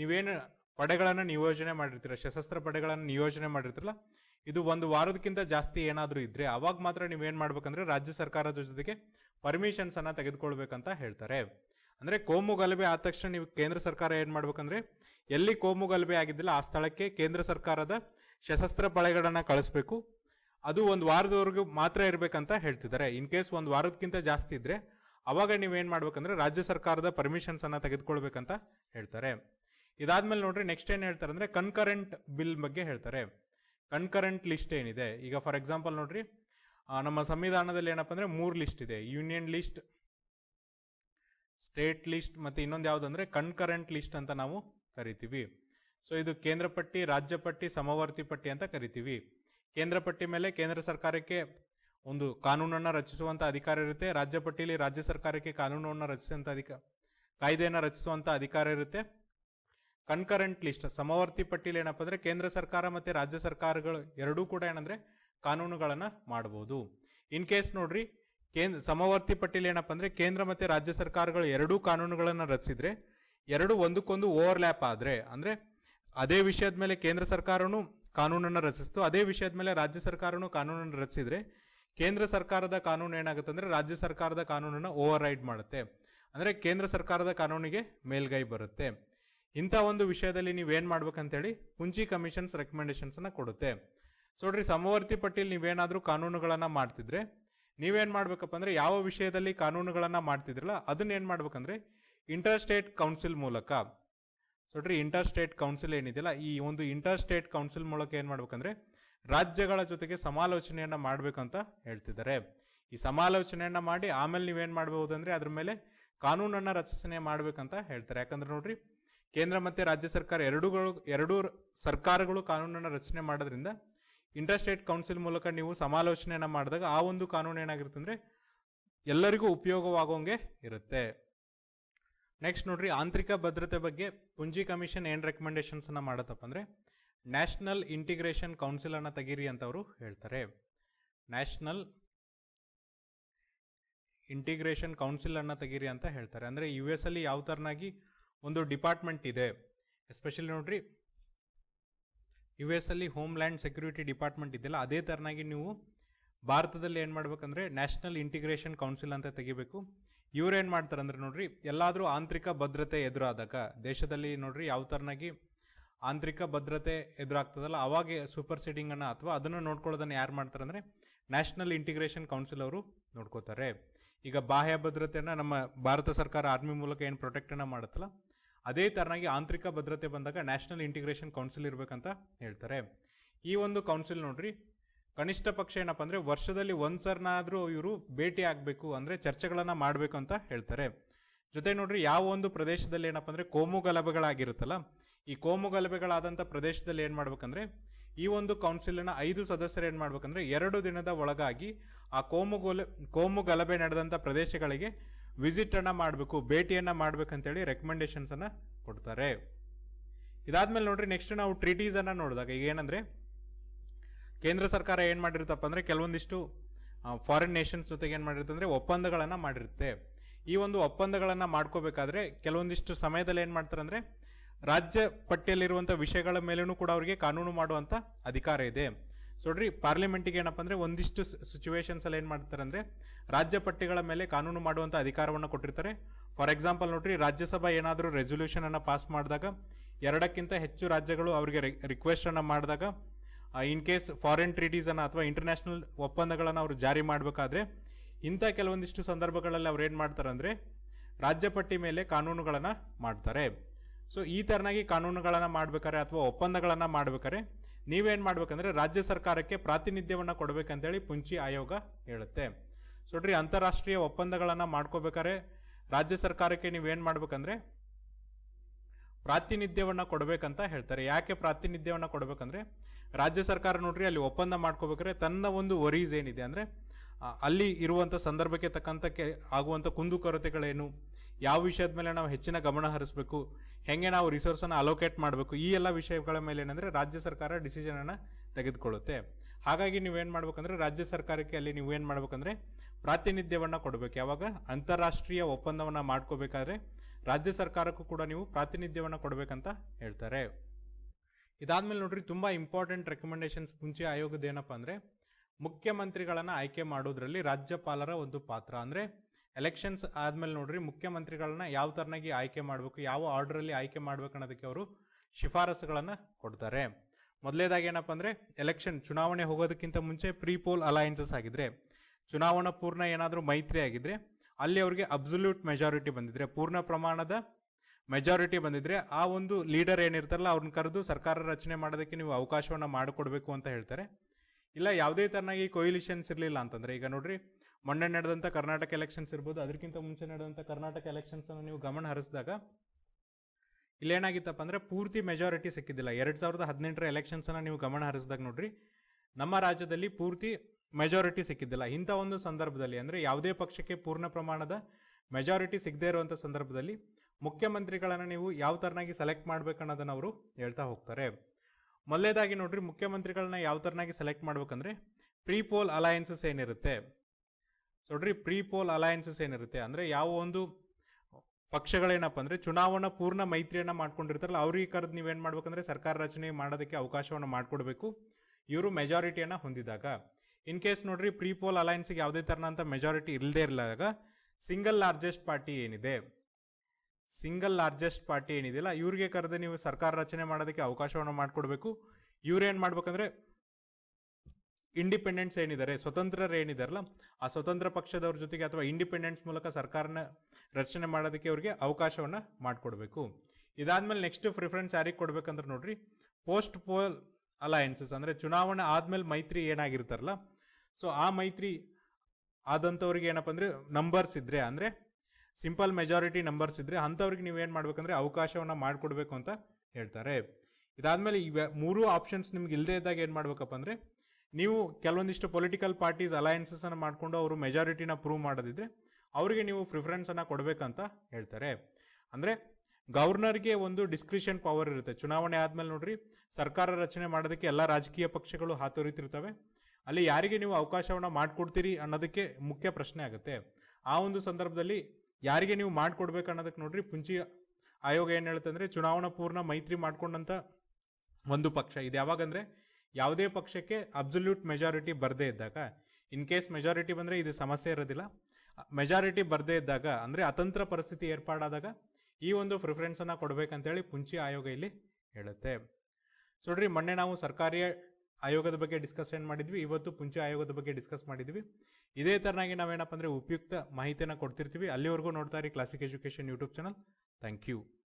ನೀವೇನು ಪಡೆಗಳನ್ನು ನಿಯೋಜನೆ ಮಾಡಿರ್ತೀರ ಸಶಸ್ತ್ರ ಪಡೆಗಳನ್ನು ನಿಯೋಜನೆ ಮಾಡಿರ್ತೀರಲ್ಲ ಇದು ಒಂದು ವಾರದಕ್ಕಿಂತ ಜಾಸ್ತಿ ಏನಾದರೂ ಇದ್ರೆ ಅವಾಗ ಮಾತ್ರ ನೀವೇನು ಮಾಡ್ಬೇಕಂದ್ರೆ ರಾಜ್ಯ ಸರ್ಕಾರದ ಜೊತೆಗೆ ಪರ್ಮಿಷನ್ಸನ್ನು ತೆಗೆದುಕೊಳ್ಬೇಕಂತ ಹೇಳ್ತಾರೆ ಅಂದ್ರೆ ಕೋಮು ಗಲಭೆ ಆದ ತಕ್ಷಣ ನೀವು ಕೇಂದ್ರ ಸರ್ಕಾರ ಏನ್ ಮಾಡ್ಬೇಕಂದ್ರೆ ಎಲ್ಲಿ ಕೋಮು ಗಲಭೆ ಆಗಿದ್ದಿಲ್ಲ ಆ ಸ್ಥಳಕ್ಕೆ ಕೇಂದ್ರ ಸರ್ಕಾರದ ಸಶಸ್ತ್ರ ಪಡೆಗಳನ್ನ ಕಳಿಸ್ಬೇಕು ಅದು ಒಂದು ವಾರದವರೆಗೂ ಮಾತ್ರ ಇರಬೇಕಂತ ಹೇಳ್ತಿದ್ದಾರೆ ಇನ್ ಕೇಸ್ ಒಂದು ವಾರದಕ್ಕಿಂತ ಜಾಸ್ತಿ ಇದ್ರೆ ಅವಾಗ ನೀವೇನು ಮಾಡ್ಬೇಕಂದ್ರೆ ರಾಜ್ಯ ಸರ್ಕಾರದ ಪರ್ಮಿಷನ್ಸ್ ಅನ್ನ ತೆಗೆದುಕೊಳ್ಬೇಕಂತ ಹೇಳ್ತಾರೆ ಇದಾದ್ಮೇಲೆ ನೋಡ್ರಿ ನೆಕ್ಸ್ಟ್ ಏನ್ ಹೇಳ್ತಾರೆ ಅಂದ್ರೆ ಕನ್ಕರೆಂಟ್ ಬಿಲ್ ಬಗ್ಗೆ ಹೇಳ್ತಾರೆ ಕನ್ಕರೆಂಟ್ ಲಿಸ್ಟ್ ಏನಿದೆ ಈಗ ಫಾರ್ ಎಕ್ಸಾಂಪಲ್ ನೋಡ್ರಿ ನಮ್ಮ ಸಂವಿಧಾನದಲ್ಲಿ ಏನಪ್ಪ ಅಂದ್ರೆ ಮೂರು ಲಿಸ್ಟ್ ಇದೆ ಯೂನಿಯನ್ ಲಿಸ್ಟ್ ಸ್ಟೇಟ್ ಲಿಸ್ಟ್ ಮತ್ತೆ ಇನ್ನೊಂದು ಯಾವುದಂದ್ರೆ ಕನ್ಕರೆಂಟ್ ಲಿಸ್ಟ್ ಅಂತ ನಾವು ಕರಿತೀವಿ ಸೊ ಇದು ಕೇಂದ್ರ ಪಟ್ಟಿ ರಾಜ್ಯ ಪಟ್ಟಿ ಸಮವರ್ತಿ ಪಟ್ಟಿ ಅಂತ ಕರಿತೀವಿ ಕೇಂದ್ರ ಪಟ್ಟಿ ಮೇಲೆ ಕೇಂದ್ರ ಸರ್ಕಾರಕ್ಕೆ ಒಂದು ಕಾನೂನನ್ನು ರಚಿಸುವಂತ ಅಧಿಕಾರ ಇರುತ್ತೆ ರಾಜ್ಯ ಪಟ್ಟಿಯಲ್ಲಿ ರಾಜ್ಯ ಸರ್ಕಾರಕ್ಕೆ ಕಾನೂನನ್ನು ರಚಿಸುವಂತ ಅಧಿಕ ಕಾಯ್ದೆಯನ್ನು ರಚಿಸುವಂತ ಅಧಿಕಾರ ಇರುತ್ತೆ ಕನ್ಕರೆಂಟ್ ಲಿಸ್ಟ್ ಸಮವರ್ತಿ ಪಟ್ಟಿಲಿ ಏನಪ್ಪ ಅಂದ್ರೆ ಕೇಂದ್ರ ಸರ್ಕಾರ ಮತ್ತೆ ರಾಜ್ಯ ಸರ್ಕಾರಗಳು ಎರಡೂ ಕೂಡ ಏನಂದ್ರೆ ಕಾನೂನುಗಳನ್ನು ಮಾಡಬಹುದು ಇನ್ ಕೇಸ್ ನೋಡ್ರಿ ಕೇಂದ್ರ ಸಮವರ್ತಿ ಪಟ್ಟಿಲಿ ಏನಪ್ಪ ಅಂದರೆ ಕೇಂದ್ರ ಮತ್ತೆ ರಾಜ್ಯ ಸರ್ಕಾರಗಳು ಎರಡೂ ಕಾನೂನುಗಳನ್ನು ರಚಿಸಿದ್ರೆ ಎರಡು ಒಂದಕ್ಕೊಂದು ಓವರ್ಲ್ಯಾಪ್ ಆದ್ರೆ ಅಂದ್ರೆ ಅದೇ ವಿಷಯದ ಮೇಲೆ ಕೇಂದ್ರ ಸರ್ಕಾರನೂ ಕಾನೂನನ್ನು ರಚಿಸ್ತು ಅದೇ ವಿಷಯದ ಮೇಲೆ ರಾಜ್ಯ ಸರ್ಕಾರನೂ ಕಾನೂನನ್ನು ರಚಿಸಿದ್ರೆ ಕೇಂದ್ರ ಸರ್ಕಾರದ ಕಾನೂನು ಏನಾಗುತ್ತೆ ಅಂದರೆ ರಾಜ್ಯ ಸರ್ಕಾರದ ಕಾನೂನನ್ನು ಓವರ್ ರೈಡ್ ಮಾಡುತ್ತೆ ಅಂದರೆ ಕೇಂದ್ರ ಸರ್ಕಾರದ ಕಾನೂನಿಗೆ ಮೇಲ್ಗೈ ಬರುತ್ತೆ ಇಂಥ ಒಂದು ವಿಷಯದಲ್ಲಿ ನೀವೇನು ಮಾಡ್ಬೇಕಂತೇಳಿ ಪುಂಚಿ ಕಮಿಷನ್ಸ್ ರೆಕಮೆಂಡೇಶನ್ಸನ್ನು ಕೊಡುತ್ತೆ ಸೊ ನೋಡ್ರಿ ಸಮವರ್ತಿ ಪಟ್ಟಿಯಲ್ಲಿ ನೀವೇನಾದರೂ ಕಾನೂನುಗಳನ್ನು ಮಾಡ್ತಿದ್ರೆ ನೀವೇನು ಮಾಡ್ಬೇಕಪ್ಪ ಅಂದರೆ ಯಾವ ವಿಷಯದಲ್ಲಿ ಕಾನೂನುಗಳನ್ನು ಮಾಡ್ತಿದ್ರಲ್ಲ ಅದನ್ನ ಏನು ಮಾಡ್ಬೇಕಂದ್ರೆ ಇಂಟರ್ ಸ್ಟೇಟ್ ಕೌನ್ಸಿಲ್ ಮೂಲಕ ನೋಡ್ರಿ ಇಂಟರ್ ಸ್ಟೇಟ್ ಕೌನ್ಸಿಲ್ ಏನಿದೆಯಲ್ಲ ಈ ಒಂದು ಇಂಟರ್ ಸ್ಟೇಟ್ ಕೌನ್ಸಿಲ್ ಮೂಲಕ ಏನು ಮಾಡ್ಬೇಕಂದ್ರೆ ರಾಜ್ಯಗಳ ಜೊತೆಗೆ ಸಮಾಲೋಚನೆಯನ್ನ ಮಾಡ್ಬೇಕಂತ ಹೇಳ್ತಿದ್ದಾರೆ ಈ ಸಮಾಲೋಚನೆಯನ್ನ ಮಾಡಿ ಆಮೇಲೆ ನೀವೇನ್ ಮಾಡಬಹುದು ಅಂದ್ರೆ ಅದ್ರ ಮೇಲೆ ಕಾನೂನನ್ನ ರಚನೆ ಮಾಡ್ಬೇಕಂತ ಹೇಳ್ತಾರೆ ಯಾಕಂದ್ರೆ ನೋಡ್ರಿ ಕೇಂದ್ರ ಮತ್ತೆ ರಾಜ್ಯ ಸರ್ಕಾರ ಎರಡೂಗಳು ಎರಡೂ ಸರ್ಕಾರಗಳು ಕಾನೂನನ್ನ ರಚನೆ ಮಾಡೋದ್ರಿಂದ ಇಂಟರ್ ಸ್ಟೇಟ್ ಕೌನ್ಸಿಲ್ ಮೂಲಕ ನೀವು ಸಮಾಲೋಚನೆಯನ್ನ ಮಾಡಿದಾಗ ಆ ಒಂದು ಕಾನೂನು ಏನಾಗಿರುತ್ತೆ ಅಂದ್ರೆ ಎಲ್ಲರಿಗೂ ಉಪಯೋಗವಾಗೋಂಗೆ ಇರುತ್ತೆ ನೆಕ್ಸ್ಟ್ ನೋಡ್ರಿ ಆಂತರಿಕ ಭದ್ರತೆ ಬಗ್ಗೆ ಪುಂಜಿ ಕಮಿಷನ್ ಏನು ರೆಕಮೆಂಡೇಶನ್ಸನ್ನು ಮಾಡತ್ತಪ್ಪ ಅಂದರೆ ನ್ಯಾಷನಲ್ ಇಂಟಿಗ್ರೇಷನ್ ಕೌನ್ಸಿಲನ್ನು ತೆಗೀರಿ ಅಂತ ಅವರು ಹೇಳ್ತಾರೆ ನ್ಯಾಷನಲ್ ಇಂಟಿಗ್ರೇಷನ್ ಕೌನ್ಸಿಲನ್ನು ತೆಗೀರಿ ಅಂತ ಹೇಳ್ತಾರೆ ಅಂದರೆ ಯು ಎಸ್ ಅಲ್ಲಿ ಯಾವ ಥರನಾಗಿ ಒಂದು ಡಿಪಾರ್ಟ್ಮೆಂಟ್ ಇದೆ ಎಸ್ಪೆಷಲಿ ನೋಡ್ರಿ ಯು ಎಸ್ ಅಲ್ಲಿ ಹೋಮ್ಲ್ಯಾಂಡ್ ಸೆಕ್ಯೂರಿಟಿ ಡಿಪಾರ್ಟ್ಮೆಂಟ್ ಇದೆಯಲ್ಲ ಅದೇ ಥರನಾಗಿ ನೀವು ಭಾರತದಲ್ಲಿ ಏನು ಮಾಡ್ಬೇಕಂದ್ರೆ ನ್ಯಾಷನಲ್ ಇಂಟಿಗ್ರೇಷನ್ ಕೌನ್ಸಿಲ್ ಅಂತ ತೆಗಿಬೇಕು ಇವ್ರು ಏನು ಮಾಡ್ತಾರೆ ಅಂದ್ರೆ ನೋಡ್ರಿ ಎಲ್ಲಾದರೂ ಆಂತರಿಕ ಭದ್ರತೆ ಎದುರಾದಾಗ ದೇಶದಲ್ಲಿ ನೋಡ್ರಿ ಯಾವ ಥರನಾಗಿ ಆಂತರಿಕ ಭದ್ರತೆ ಎದುರಾಗ್ತದಲ್ಲ ಅವಾಗ ಸೂಪರ್ ಸೀಡಿಂಗನ್ನು ಅಥವಾ ಅದನ್ನು ನೋಡ್ಕೊಳ್ಳೋದನ್ನು ಯಾರು ಮಾಡ್ತಾರೆ ಅಂದರೆ ನ್ಯಾಷನಲ್ ಇಂಟಿಗ್ರೇಷನ್ ಕೌನ್ಸಿಲ್ ಅವರು ನೋಡ್ಕೋತಾರೆ ಈಗ ಬಾಹ್ಯ ಭದ್ರತೆಯನ್ನು ನಮ್ಮ ಭಾರತ ಸರ್ಕಾರ ಆರ್ಮಿ ಮೂಲಕ ಏನು ಪ್ರೊಟೆಕ್ಟನ್ನು ಮಾಡುತ್ತಲ್ಲ ಅದೇ ಥರನಾಗಿ ಆಂತರಿಕ ಭದ್ರತೆ ಬಂದಾಗ ನ್ಯಾಷನಲ್ ಇಂಟಿಗ್ರೇಷನ್ ಕೌನ್ಸಿಲ್ ಇರಬೇಕಂತ ಹೇಳ್ತಾರೆ ಈ ಒಂದು ಕೌನ್ಸಿಲ್ ನೋಡ್ರಿ ಕನಿಷ್ಠ ಪಕ್ಷ ಏನಪ್ಪ ಅಂದರೆ ವರ್ಷದಲ್ಲಿ ಒಂದು ಇವರು ಭೇಟಿ ಆಗಬೇಕು ಅಂದರೆ ಚರ್ಚೆಗಳನ್ನು ಮಾಡಬೇಕು ಅಂತ ಹೇಳ್ತಾರೆ ಜೊತೆ ನೋಡ್ರಿ ಯಾವ ಒಂದು ಪ್ರದೇಶದಲ್ಲಿ ಏನಪ್ಪ ಅಂದರೆ ಕೋಮು ಗಲಭೆಗಳಾಗಿರುತ್ತಲ್ಲ ಈ ಕೋಮು ಗಲಭೆಗಳಾದಂಥ ಪ್ರದೇಶದಲ್ಲಿ ಏನು ಮಾಡ್ಬೇಕಂದ್ರೆ ಈ ಒಂದು ಕೌನ್ಸಿಲಿನ ಐದು ಸದಸ್ಯರು ಏನು ಮಾಡ್ಬೇಕಂದ್ರೆ ಎರಡು ದಿನದ ಒಳಗಾಗಿ ಆ ಕೋಮು ಗೊಲ ಕೋಮು ಗಲಭೆ ನಡೆದಂಥ ಪ್ರದೇಶಗಳಿಗೆ ವಿಸಿಟನ್ನು ಮಾಡಬೇಕು ಭೇಟಿಯನ್ನು ಮಾಡ್ಬೇಕಂತೇಳಿ ರೆಕಮೆಂಡೇಶನ್ಸನ್ನು ಕೊಡ್ತಾರೆ ಇದಾದ್ಮೇಲೆ ನೋಡ್ರಿ ನೆಕ್ಸ್ಟ್ ನಾವು ಟ್ರೀಟೀಸನ್ನು ನೋಡಿದಾಗ ಈಗ ಏನಂದರೆ ಕೇಂದ್ರ ಸರ್ಕಾರ ಏನು ಮಾಡಿರುತ್ತಪ್ಪ ಅಂದರೆ ಕೆಲವೊಂದಿಷ್ಟು ಫಾರಿನ್ ನೇಷನ್ಸ್ ಜೊತೆಗೆ ಏನು ಮಾಡಿರುತ್ತೆ ಅಂದರೆ ಒಪ್ಪಂದಗಳನ್ನು ಮಾಡಿರುತ್ತೆ ಈ ಒಂದು ಒಪ್ಪಂದಗಳನ್ನು ಮಾಡ್ಕೋಬೇಕಾದ್ರೆ ಕೆಲವೊಂದಿಷ್ಟು ಸಮಯದಲ್ಲಿ ಏನು ಮಾಡ್ತಾರೆ ಅಂದರೆ ರಾಜ್ಯ ಪಟ್ಟಿಯಲ್ಲಿರುವಂಥ ವಿಷಯಗಳ ಮೇಲೂ ಕೂಡ ಅವರಿಗೆ ಕಾನೂನು ಮಾಡುವಂಥ ಅಧಿಕಾರ ಇದೆ ಸೊಡ್ರಿ ಪಾರ್ಲಿಮೆಂಟಿಗೆ ಏನಪ್ಪ ಅಂದರೆ ಒಂದಿಷ್ಟು ಸಿಚುವೇಶನ್ಸಲ್ಲಿ ಏನು ಮಾಡ್ತಾರೆ ಅಂದರೆ ರಾಜ್ಯ ಪಟ್ಟಿಗಳ ಮೇಲೆ ಕಾನೂನು ಮಾಡುವಂಥ ಅಧಿಕಾರವನ್ನು ಕೊಟ್ಟಿರ್ತಾರೆ ಫಾರ್ ಎಕ್ಸಾಂಪಲ್ ನೋಡ್ರಿ ರಾಜ್ಯಸಭಾ ಏನಾದರೂ ರೆಸೊಲ್ಯೂಷನನ್ನು ಪಾಸ್ ಮಾಡಿದಾಗ ಎರಡಕ್ಕಿಂತ ಹೆಚ್ಚು ರಾಜ್ಯಗಳು ಅವರಿಗೆ ರಿಕ್ವೆಸ್ಟನ್ನು ಮಾಡಿದಾಗ ಇನ್ ಕೇಸ್ ಫಾರಿನ್ ಟ್ರೀಟೀಸನ್ನು ಅಥವಾ ಇಂಟರ್ನ್ಯಾಷನಲ್ ಒಪ್ಪಂದಗಳನ್ನು ಅವರು ಜಾರಿ ಮಾಡಬೇಕಾದ್ರೆ ಇಂಥ ಕೆಲವೊಂದಿಷ್ಟು ಸಂದರ್ಭಗಳಲ್ಲಿ ಅವ್ರು ಏನು ಮಾಡ್ತಾರೆ ಅಂದರೆ ರಾಜ್ಯಪಟ್ಟಿ ಮೇಲೆ ಕಾನೂನುಗಳನ್ನು ಮಾಡ್ತಾರೆ ಸೊ ಈ ಥರನಾಗಿ ಕಾನೂನುಗಳನ್ನು ಮಾಡ್ಬೇಕಾರೆ ಅಥವಾ ಒಪ್ಪಂದಗಳನ್ನು ಮಾಡ್ಬೇಕಾದ್ರೆ ನೀವೇನು ಮಾಡ್ಬೇಕಂದ್ರೆ ರಾಜ್ಯ ಸರ್ಕಾರಕ್ಕೆ ಪ್ರಾತಿನಿಧ್ಯವನ್ನು ಕೊಡಬೇಕಂತೇಳಿ ಪುಂಚಿ ಆಯೋಗ ಹೇಳುತ್ತೆ ಸೊ ನೋಡ್ರಿ ಅಂತಾರಾಷ್ಟ್ರೀಯ ಒಪ್ಪಂದಗಳನ್ನು ಮಾಡ್ಕೋಬೇಕಾರೆ ರಾಜ್ಯ ಸರ್ಕಾರಕ್ಕೆ ನೀವೇನು ಮಾಡ್ಬೇಕಂದ್ರೆ ಪ್ರಾತಿನಿಧ್ಯವನ್ನು ಕೊಡಬೇಕಂತ ಹೇಳ್ತಾರೆ ಯಾಕೆ ಪ್ರಾತಿನಿಧ್ಯವನ್ನು ಕೊಡಬೇಕಂದ್ರೆ ರಾಜ್ಯ ಸರ್ಕಾರ ನೋಡ್ರಿ ಅಲ್ಲಿ ಒಪ್ಪಂದ ಮಾಡ್ಕೋಬೇಕಾದ್ರೆ ತನ್ನ ಒಂದು ವರೀಸ್ ಏನಿದೆ ಅಂದರೆ ಅಲ್ಲಿ ಇರುವಂಥ ಸಂದರ್ಭಕ್ಕೆ ತಕ್ಕಂಥ ಕೆ ಆಗುವಂಥ ಕುಂದುಕೊರತೆಗಳೇನು ಯಾವ ವಿಷಯದ ಮೇಲೆ ನಾವು ಹೆಚ್ಚಿನ ಗಮನ ಹರಿಸಬೇಕು ಹೆಂಗೆ ನಾವು ರಿಸೋರ್ಸನ್ನು ಅಲೋಕೇಟ್ ಮಾಡಬೇಕು ಈ ಎಲ್ಲ ವಿಷಯಗಳ ಮೇಲೆ ಏನಂದರೆ ರಾಜ್ಯ ಸರ್ಕಾರ ಡಿಸಿಷನನ್ನು ತೆಗೆದುಕೊಳ್ಳುತ್ತೆ ಹಾಗಾಗಿ ನೀವೇನು ಮಾಡ್ಬೇಕಂದ್ರೆ ರಾಜ್ಯ ಸರ್ಕಾರಕ್ಕೆ ಅಲ್ಲಿ ನೀವೇನು ಮಾಡ್ಬೇಕಂದ್ರೆ ಪ್ರಾತಿನಿಧ್ಯವನ್ನು ಕೊಡಬೇಕು ಯಾವಾಗ ಅಂತಾರಾಷ್ಟ್ರೀಯ ಒಪ್ಪಂದವನ್ನು ಮಾಡ್ಕೋಬೇಕಾದ್ರೆ ರಾಜ್ಯ ಸರ್ಕಾರಕ್ಕೂ ಕೂಡ ನೀವು ಪ್ರಾತಿನಿಧ್ಯವನ್ನು ಕೊಡಬೇಕಂತ ಹೇಳ್ತಾರೆ ಇದಾದ್ಮೇಲೆ ನೋಡ್ರಿ ತುಂಬ ಇಂಪಾರ್ಟೆಂಟ್ ರೆಕಮೆಂಡೇಶನ್ಸ್ ಮುಂಚೆ ಆಯೋಗದ ಏನಪ್ಪ ಮುಖ್ಯಮಂತ್ರಿಗಳನ್ನು ಮುಖ್ಯಮಂತ್ರಿಗಳನ್ನ ಆಯ್ಕೆ ಮಾಡೋದ್ರಲ್ಲಿ ರಾಜ್ಯಪಾಲರ ಒಂದು ಪಾತ್ರ ಅಂದರೆ ಎಲೆಕ್ಷನ್ಸ್ ಆದಮೇಲೆ ನೋಡ್ರಿ ಮುಖ್ಯಮಂತ್ರಿಗಳನ್ನ ಯಾವ ಥರನಾಗಿ ಆಯ್ಕೆ ಮಾಡಬೇಕು ಯಾವ ಆರ್ಡ್ರಲ್ಲಿ ಆಯ್ಕೆ ಮಾಡ್ಬೇಕು ಅನ್ನೋದಕ್ಕೆ ಅವರು ಶಿಫಾರಸುಗಳನ್ನು ಕೊಡ್ತಾರೆ ಮೊದಲೇದಾಗಿ ಏನಪ್ಪ ಅಂದರೆ ಎಲೆಕ್ಷನ್ ಚುನಾವಣೆ ಹೋಗೋದಕ್ಕಿಂತ ಮುಂಚೆ ಪ್ರೀ ಪೋಲ್ ಅಲಯನ್ಸಸ್ ಆಗಿದ್ರೆ ಚುನಾವಣಾ ಪೂರ್ಣ ಏನಾದರೂ ಮೈತ್ರಿ ಆಗಿದ್ರೆ ಅಲ್ಲಿ ಅವ್ರಿಗೆ ಅಬ್ಸಲ್ಯೂಟ್ ಮೆಜಾರಿಟಿ ಬಂದಿದ್ರೆ ಪೂರ್ಣ ಪ್ರಮಾಣದ ಮೆಜಾರಿಟಿ ಬಂದಿದ್ರೆ ಆ ಒಂದು ಲೀಡರ್ ಏನಿರ್ತಾರಲ್ಲ ಅವ್ರನ್ನ ಕರೆದು ಸರ್ಕಾರ ರಚನೆ ಮಾಡೋದಕ್ಕೆ ನೀವು ಅವಕಾಶವನ್ನು ಮಾಡಿಕೊಡ್ಬೇಕು ಅಂತ ಹೇಳ್ತಾರೆ ಇಲ್ಲ ಯಾವುದೇ ತರನಾಗಿ ಕೊಯಿಲಿಷನ್ಸ್ ಇರಲಿಲ್ಲ ಅಂತಂದ್ರೆ ಈಗ ನೋಡ್ರಿ ಮೊನ್ನೆ ನಡೆದಂಥ ಕರ್ನಾಟಕ ಎಲೆಕ್ಷನ್ಸ್ ಇರ್ಬೋದು ಅದಕ್ಕಿಂತ ಮುಂಚೆ ನಡೆದಂಥ ಕರ್ನಾಟಕ ಎಲೆಕ್ಷನ್ಸ್ ನೀವು ಗಮನ ಹರಿಸಿದಾಗ ಇಲ್ಲೇನಾಗಿತ್ತಪ್ಪ ಅಂದ್ರೆ ಪೂರ್ತಿ ಮೆಜಾರಿಟಿ ಸಿಕ್ಕಿದ್ದಿಲ್ಲ ಎರಡು ಸಾವಿರದ ಹದಿನೆಂಟರ ಎಲೆಕ್ಷನ್ಸನ್ನು ನೀವು ಗಮನ ಹರಿಸಿದಾಗ ನೋಡ್ರಿ ನಮ್ಮ ರಾಜ್ಯದಲ್ಲಿ ಪೂರ್ತಿ ಮೆಜಾರಿಟಿ ಸಿಕ್ಕಿದ್ದಿಲ್ಲ ಇಂಥ ಒಂದು ಸಂದರ್ಭದಲ್ಲಿ ಅಂದರೆ ಯಾವುದೇ ಪಕ್ಷಕ್ಕೆ ಪೂರ್ಣ ಪ್ರಮಾಣದ ಮೆಜಾರಿಟಿ ಸಿಗದೇ ಇರುವಂಥ ಸಂದರ್ಭದಲ್ಲಿ ಮುಖ್ಯಮಂತ್ರಿಗಳನ್ನು ನೀವು ಯಾವ ಥರನಾಗಿ ಸೆಲೆಕ್ಟ್ ಅನ್ನೋದನ್ನು ಅವರು ಹೇಳ್ತಾ ಹೋಗ್ತಾರೆ ಮೊದಲೇದಾಗಿ ನೋಡ್ರಿ ಮುಖ್ಯಮಂತ್ರಿಗಳನ್ನ ಯಾವ ಥರನಾಗಿ ಸೆಲೆಕ್ಟ್ ಮಾಡ್ಬೇಕಂದ್ರೆ ಪ್ರೀ ಪೋಲ್ ಅಲಯನ್ಸಸ್ ಏನಿರುತ್ತೆ ನೋಡ್ರಿ ಪ್ರೀ ಪೋಲ್ ಅಲಯನ್ಸಸ್ ಏನಿರುತ್ತೆ ಅಂದರೆ ಯಾವ ಒಂದು ಪಕ್ಷಗಳೇನಪ್ಪ ಅಂದರೆ ಚುನಾವಣಾ ಪೂರ್ಣ ಮೈತ್ರಿಯನ್ನು ಮಾಡ್ಕೊಂಡಿರ್ತಾರಲ್ಲ ಅವ್ರಿಗೆ ಕರೆದು ನೀವೇನು ಮಾಡ್ಬೇಕಂದ್ರೆ ಸರ್ಕಾರ ರಚನೆ ಮಾಡೋದಕ್ಕೆ ಅವಕಾಶವನ್ನು ಮಾಡಿಕೊಡ್ಬೇಕು ಇವರು ಮೆಜಾರಿಟಿಯನ್ನು ಹೊಂದಿದಾಗ ಇನ್ ಕೇಸ್ ನೋಡ್ರಿ ಪ್ರೀ ಪೋಲ್ ಅಲಯನ್ಸ್ಗೆ ಯಾವುದೇ ತರನಂತ ಮೆಜಾರಿಟಿ ಇಲ್ಲದೆ ಇರಲಾಗ ಸಿಂಗಲ್ ಲಾರ್ಜೆಸ್ಟ್ ಪಾರ್ಟಿ ಏನಿದೆ ಸಿಂಗಲ್ ಲಾರ್ಜೆಸ್ಟ್ ಪಾರ್ಟಿ ಏನಿದೆಯಲ್ಲ ಇವ್ರಿಗೆ ಕರೆದು ನೀವು ಸರ್ಕಾರ ರಚನೆ ಮಾಡೋದಕ್ಕೆ ಅವಕಾಶವನ್ನು ಮಾಡಿಕೊಡ್ಬೇಕು ಇವ್ರೇನು ಮಾಡ್ಬೇಕಂದ್ರೆ ಇಂಡಿಪೆಂಡೆನ್ಸ್ ಏನಿದ್ದಾರೆ ಸ್ವತಂತ್ರರು ಏನಿದಾರಲ್ಲ ಆ ಸ್ವತಂತ್ರ ಪಕ್ಷದವ್ರ ಜೊತೆಗೆ ಅಥವಾ ಇಂಡಿಪೆಂಡೆನ್ಸ್ ಮೂಲಕ ಸರ್ಕಾರನ ರಚನೆ ಮಾಡೋದಕ್ಕೆ ಅವ್ರಿಗೆ ಅವಕಾಶವನ್ನು ಮಾಡಿಕೊಡ್ಬೇಕು ಇದಾದ್ಮೇಲೆ ನೆಕ್ಸ್ಟ್ ಪ್ರಿಫರೆನ್ಸ್ ಯಾರಿಗೆ ಕೊಡ್ಬೇಕಂದ್ರೆ ನೋಡ್ರಿ ಪೋಸ್ಟ್ ಪೋಲ್ ಅಲಯನ್ಸಸ್ ಅಂದರೆ ಚುನಾವಣೆ ಆದ್ಮೇಲೆ ಮೈತ್ರಿ ಏನಾಗಿರ್ತಾರಲ್ಲ ಸೊ ಆ ಮೈತ್ರಿ ಆದಂಥವ್ರಿಗೆ ಏನಪ್ಪ ಅಂದರೆ ನಂಬರ್ಸ್ ಇದ್ರೆ ಅಂದರೆ ಸಿಂಪಲ್ ಮೆಜಾರಿಟಿ ನಂಬರ್ಸ್ ಇದ್ರೆ ಅಂಥವ್ರಿಗೆ ನೀವು ಏನು ಮಾಡ್ಬೇಕಂದ್ರೆ ಅವಕಾಶವನ್ನು ಮಾಡಿಕೊಡ್ಬೇಕು ಅಂತ ಹೇಳ್ತಾರೆ ಇದಾದಮೇಲೆ ಈ ಮೂರು ಆಪ್ಷನ್ಸ್ ನಿಮ್ಗೆ ಇಲ್ಲದೆ ಇದ್ದಾಗ ಏನು ಮಾಡ್ಬೇಕಪ್ಪ ಅಂದರೆ ನೀವು ಕೆಲವೊಂದಿಷ್ಟು ಪೊಲಿಟಿಕಲ್ ಪಾರ್ಟೀಸ್ ಅಲಯನ್ಸಸ್ಸನ್ನು ಮಾಡಿಕೊಂಡು ಅವರು ಮೆಜಾರಿಟಿನ ಪ್ರೂವ್ ಮಾಡೋದಿದ್ರೆ ಅವರಿಗೆ ನೀವು ಪ್ರಿಫರೆನ್ಸನ್ನು ಕೊಡಬೇಕಂತ ಹೇಳ್ತಾರೆ ಅಂದರೆ ಗವರ್ನರ್ಗೆ ಒಂದು ಡಿಸ್ಕ್ರಿಷನ್ ಪವರ್ ಇರುತ್ತೆ ಚುನಾವಣೆ ಆದ್ಮೇಲೆ ನೋಡ್ರಿ ಸರ್ಕಾರ ರಚನೆ ಮಾಡೋದಕ್ಕೆ ಎಲ್ಲ ರಾಜಕೀಯ ಪಕ್ಷಗಳು ಹಾತೊರಿತಿರ್ತವೆ ಅಲ್ಲಿ ಯಾರಿಗೆ ನೀವು ಅವಕಾಶವನ್ನು ಮಾಡಿಕೊಡ್ತೀರಿ ಅನ್ನೋದಕ್ಕೆ ಮುಖ್ಯ ಪ್ರಶ್ನೆ ಆಗುತ್ತೆ ಆ ಒಂದು ಸಂದರ್ಭದಲ್ಲಿ ಯಾರಿಗೆ ನೀವು ಮಾಡಿಕೊಡ್ಬೇಕು ಅನ್ನೋದಕ್ಕೆ ನೋಡ್ರಿ ಪುಂಚಿ ಆಯೋಗ ಏನು ಹೇಳುತ್ತೆ ಅಂದರೆ ಚುನಾವಣಾ ಪೂರ್ಣ ಮೈತ್ರಿ ಮಾಡಿಕೊಂಡಂಥ ಒಂದು ಪಕ್ಷ ಇದು ಯಾವಾಗಂದ್ರೆ ಯಾವುದೇ ಪಕ್ಷಕ್ಕೆ ಅಬ್ಸಲ್ಯೂಟ್ ಮೆಜಾರಿಟಿ ಬರದೇ ಇದ್ದಾಗ ಇನ್ ಕೇಸ್ ಮೆಜಾರಿಟಿ ಬಂದರೆ ಇದು ಸಮಸ್ಯೆ ಇರೋದಿಲ್ಲ ಮೆಜಾರಿಟಿ ಬರದೇ ಇದ್ದಾಗ ಅಂದರೆ ಅತಂತ್ರ ಪರಿಸ್ಥಿತಿ ಏರ್ಪಾಡಾದಾಗ ಈ ಒಂದು ಪ್ರಿಫರೆನ್ಸನ್ನು ಕೊಡಬೇಕಂತೇಳಿ ಪುಂಚಿ ಆಯೋಗ ಇಲ್ಲಿ ಹೇಳುತ್ತೆ ನೋಡ್ರಿ ಮೊನ್ನೆ ನಾವು ಸರ್ಕಾರಿ ಆಯೋಗದ ಬಗ್ಗೆ ಡಿಸ್ಕಸ್ ಏನು ಮಾಡಿದ್ವಿ ಇವತ್ತು ಪುಂಚ ಆಯೋಗದ ಬಗ್ಗೆ ಡಿಸ್ಕಸ್ ಮಾಡಿದ್ವಿ ಇದೇ ತರನಾಗಿ ನಾವೇನಪ್ಪ ಅಂದರೆ ಉಪಯುಕ್ತ ಮಾಹಿತಿಯನ್ನು ಕೊಡ್ತಿರ್ತೀವಿ ಅಲ್ಲಿವರೆಗೂ ನೋಡ್ತಾ ಇರಿ classic education YouTube channel thank you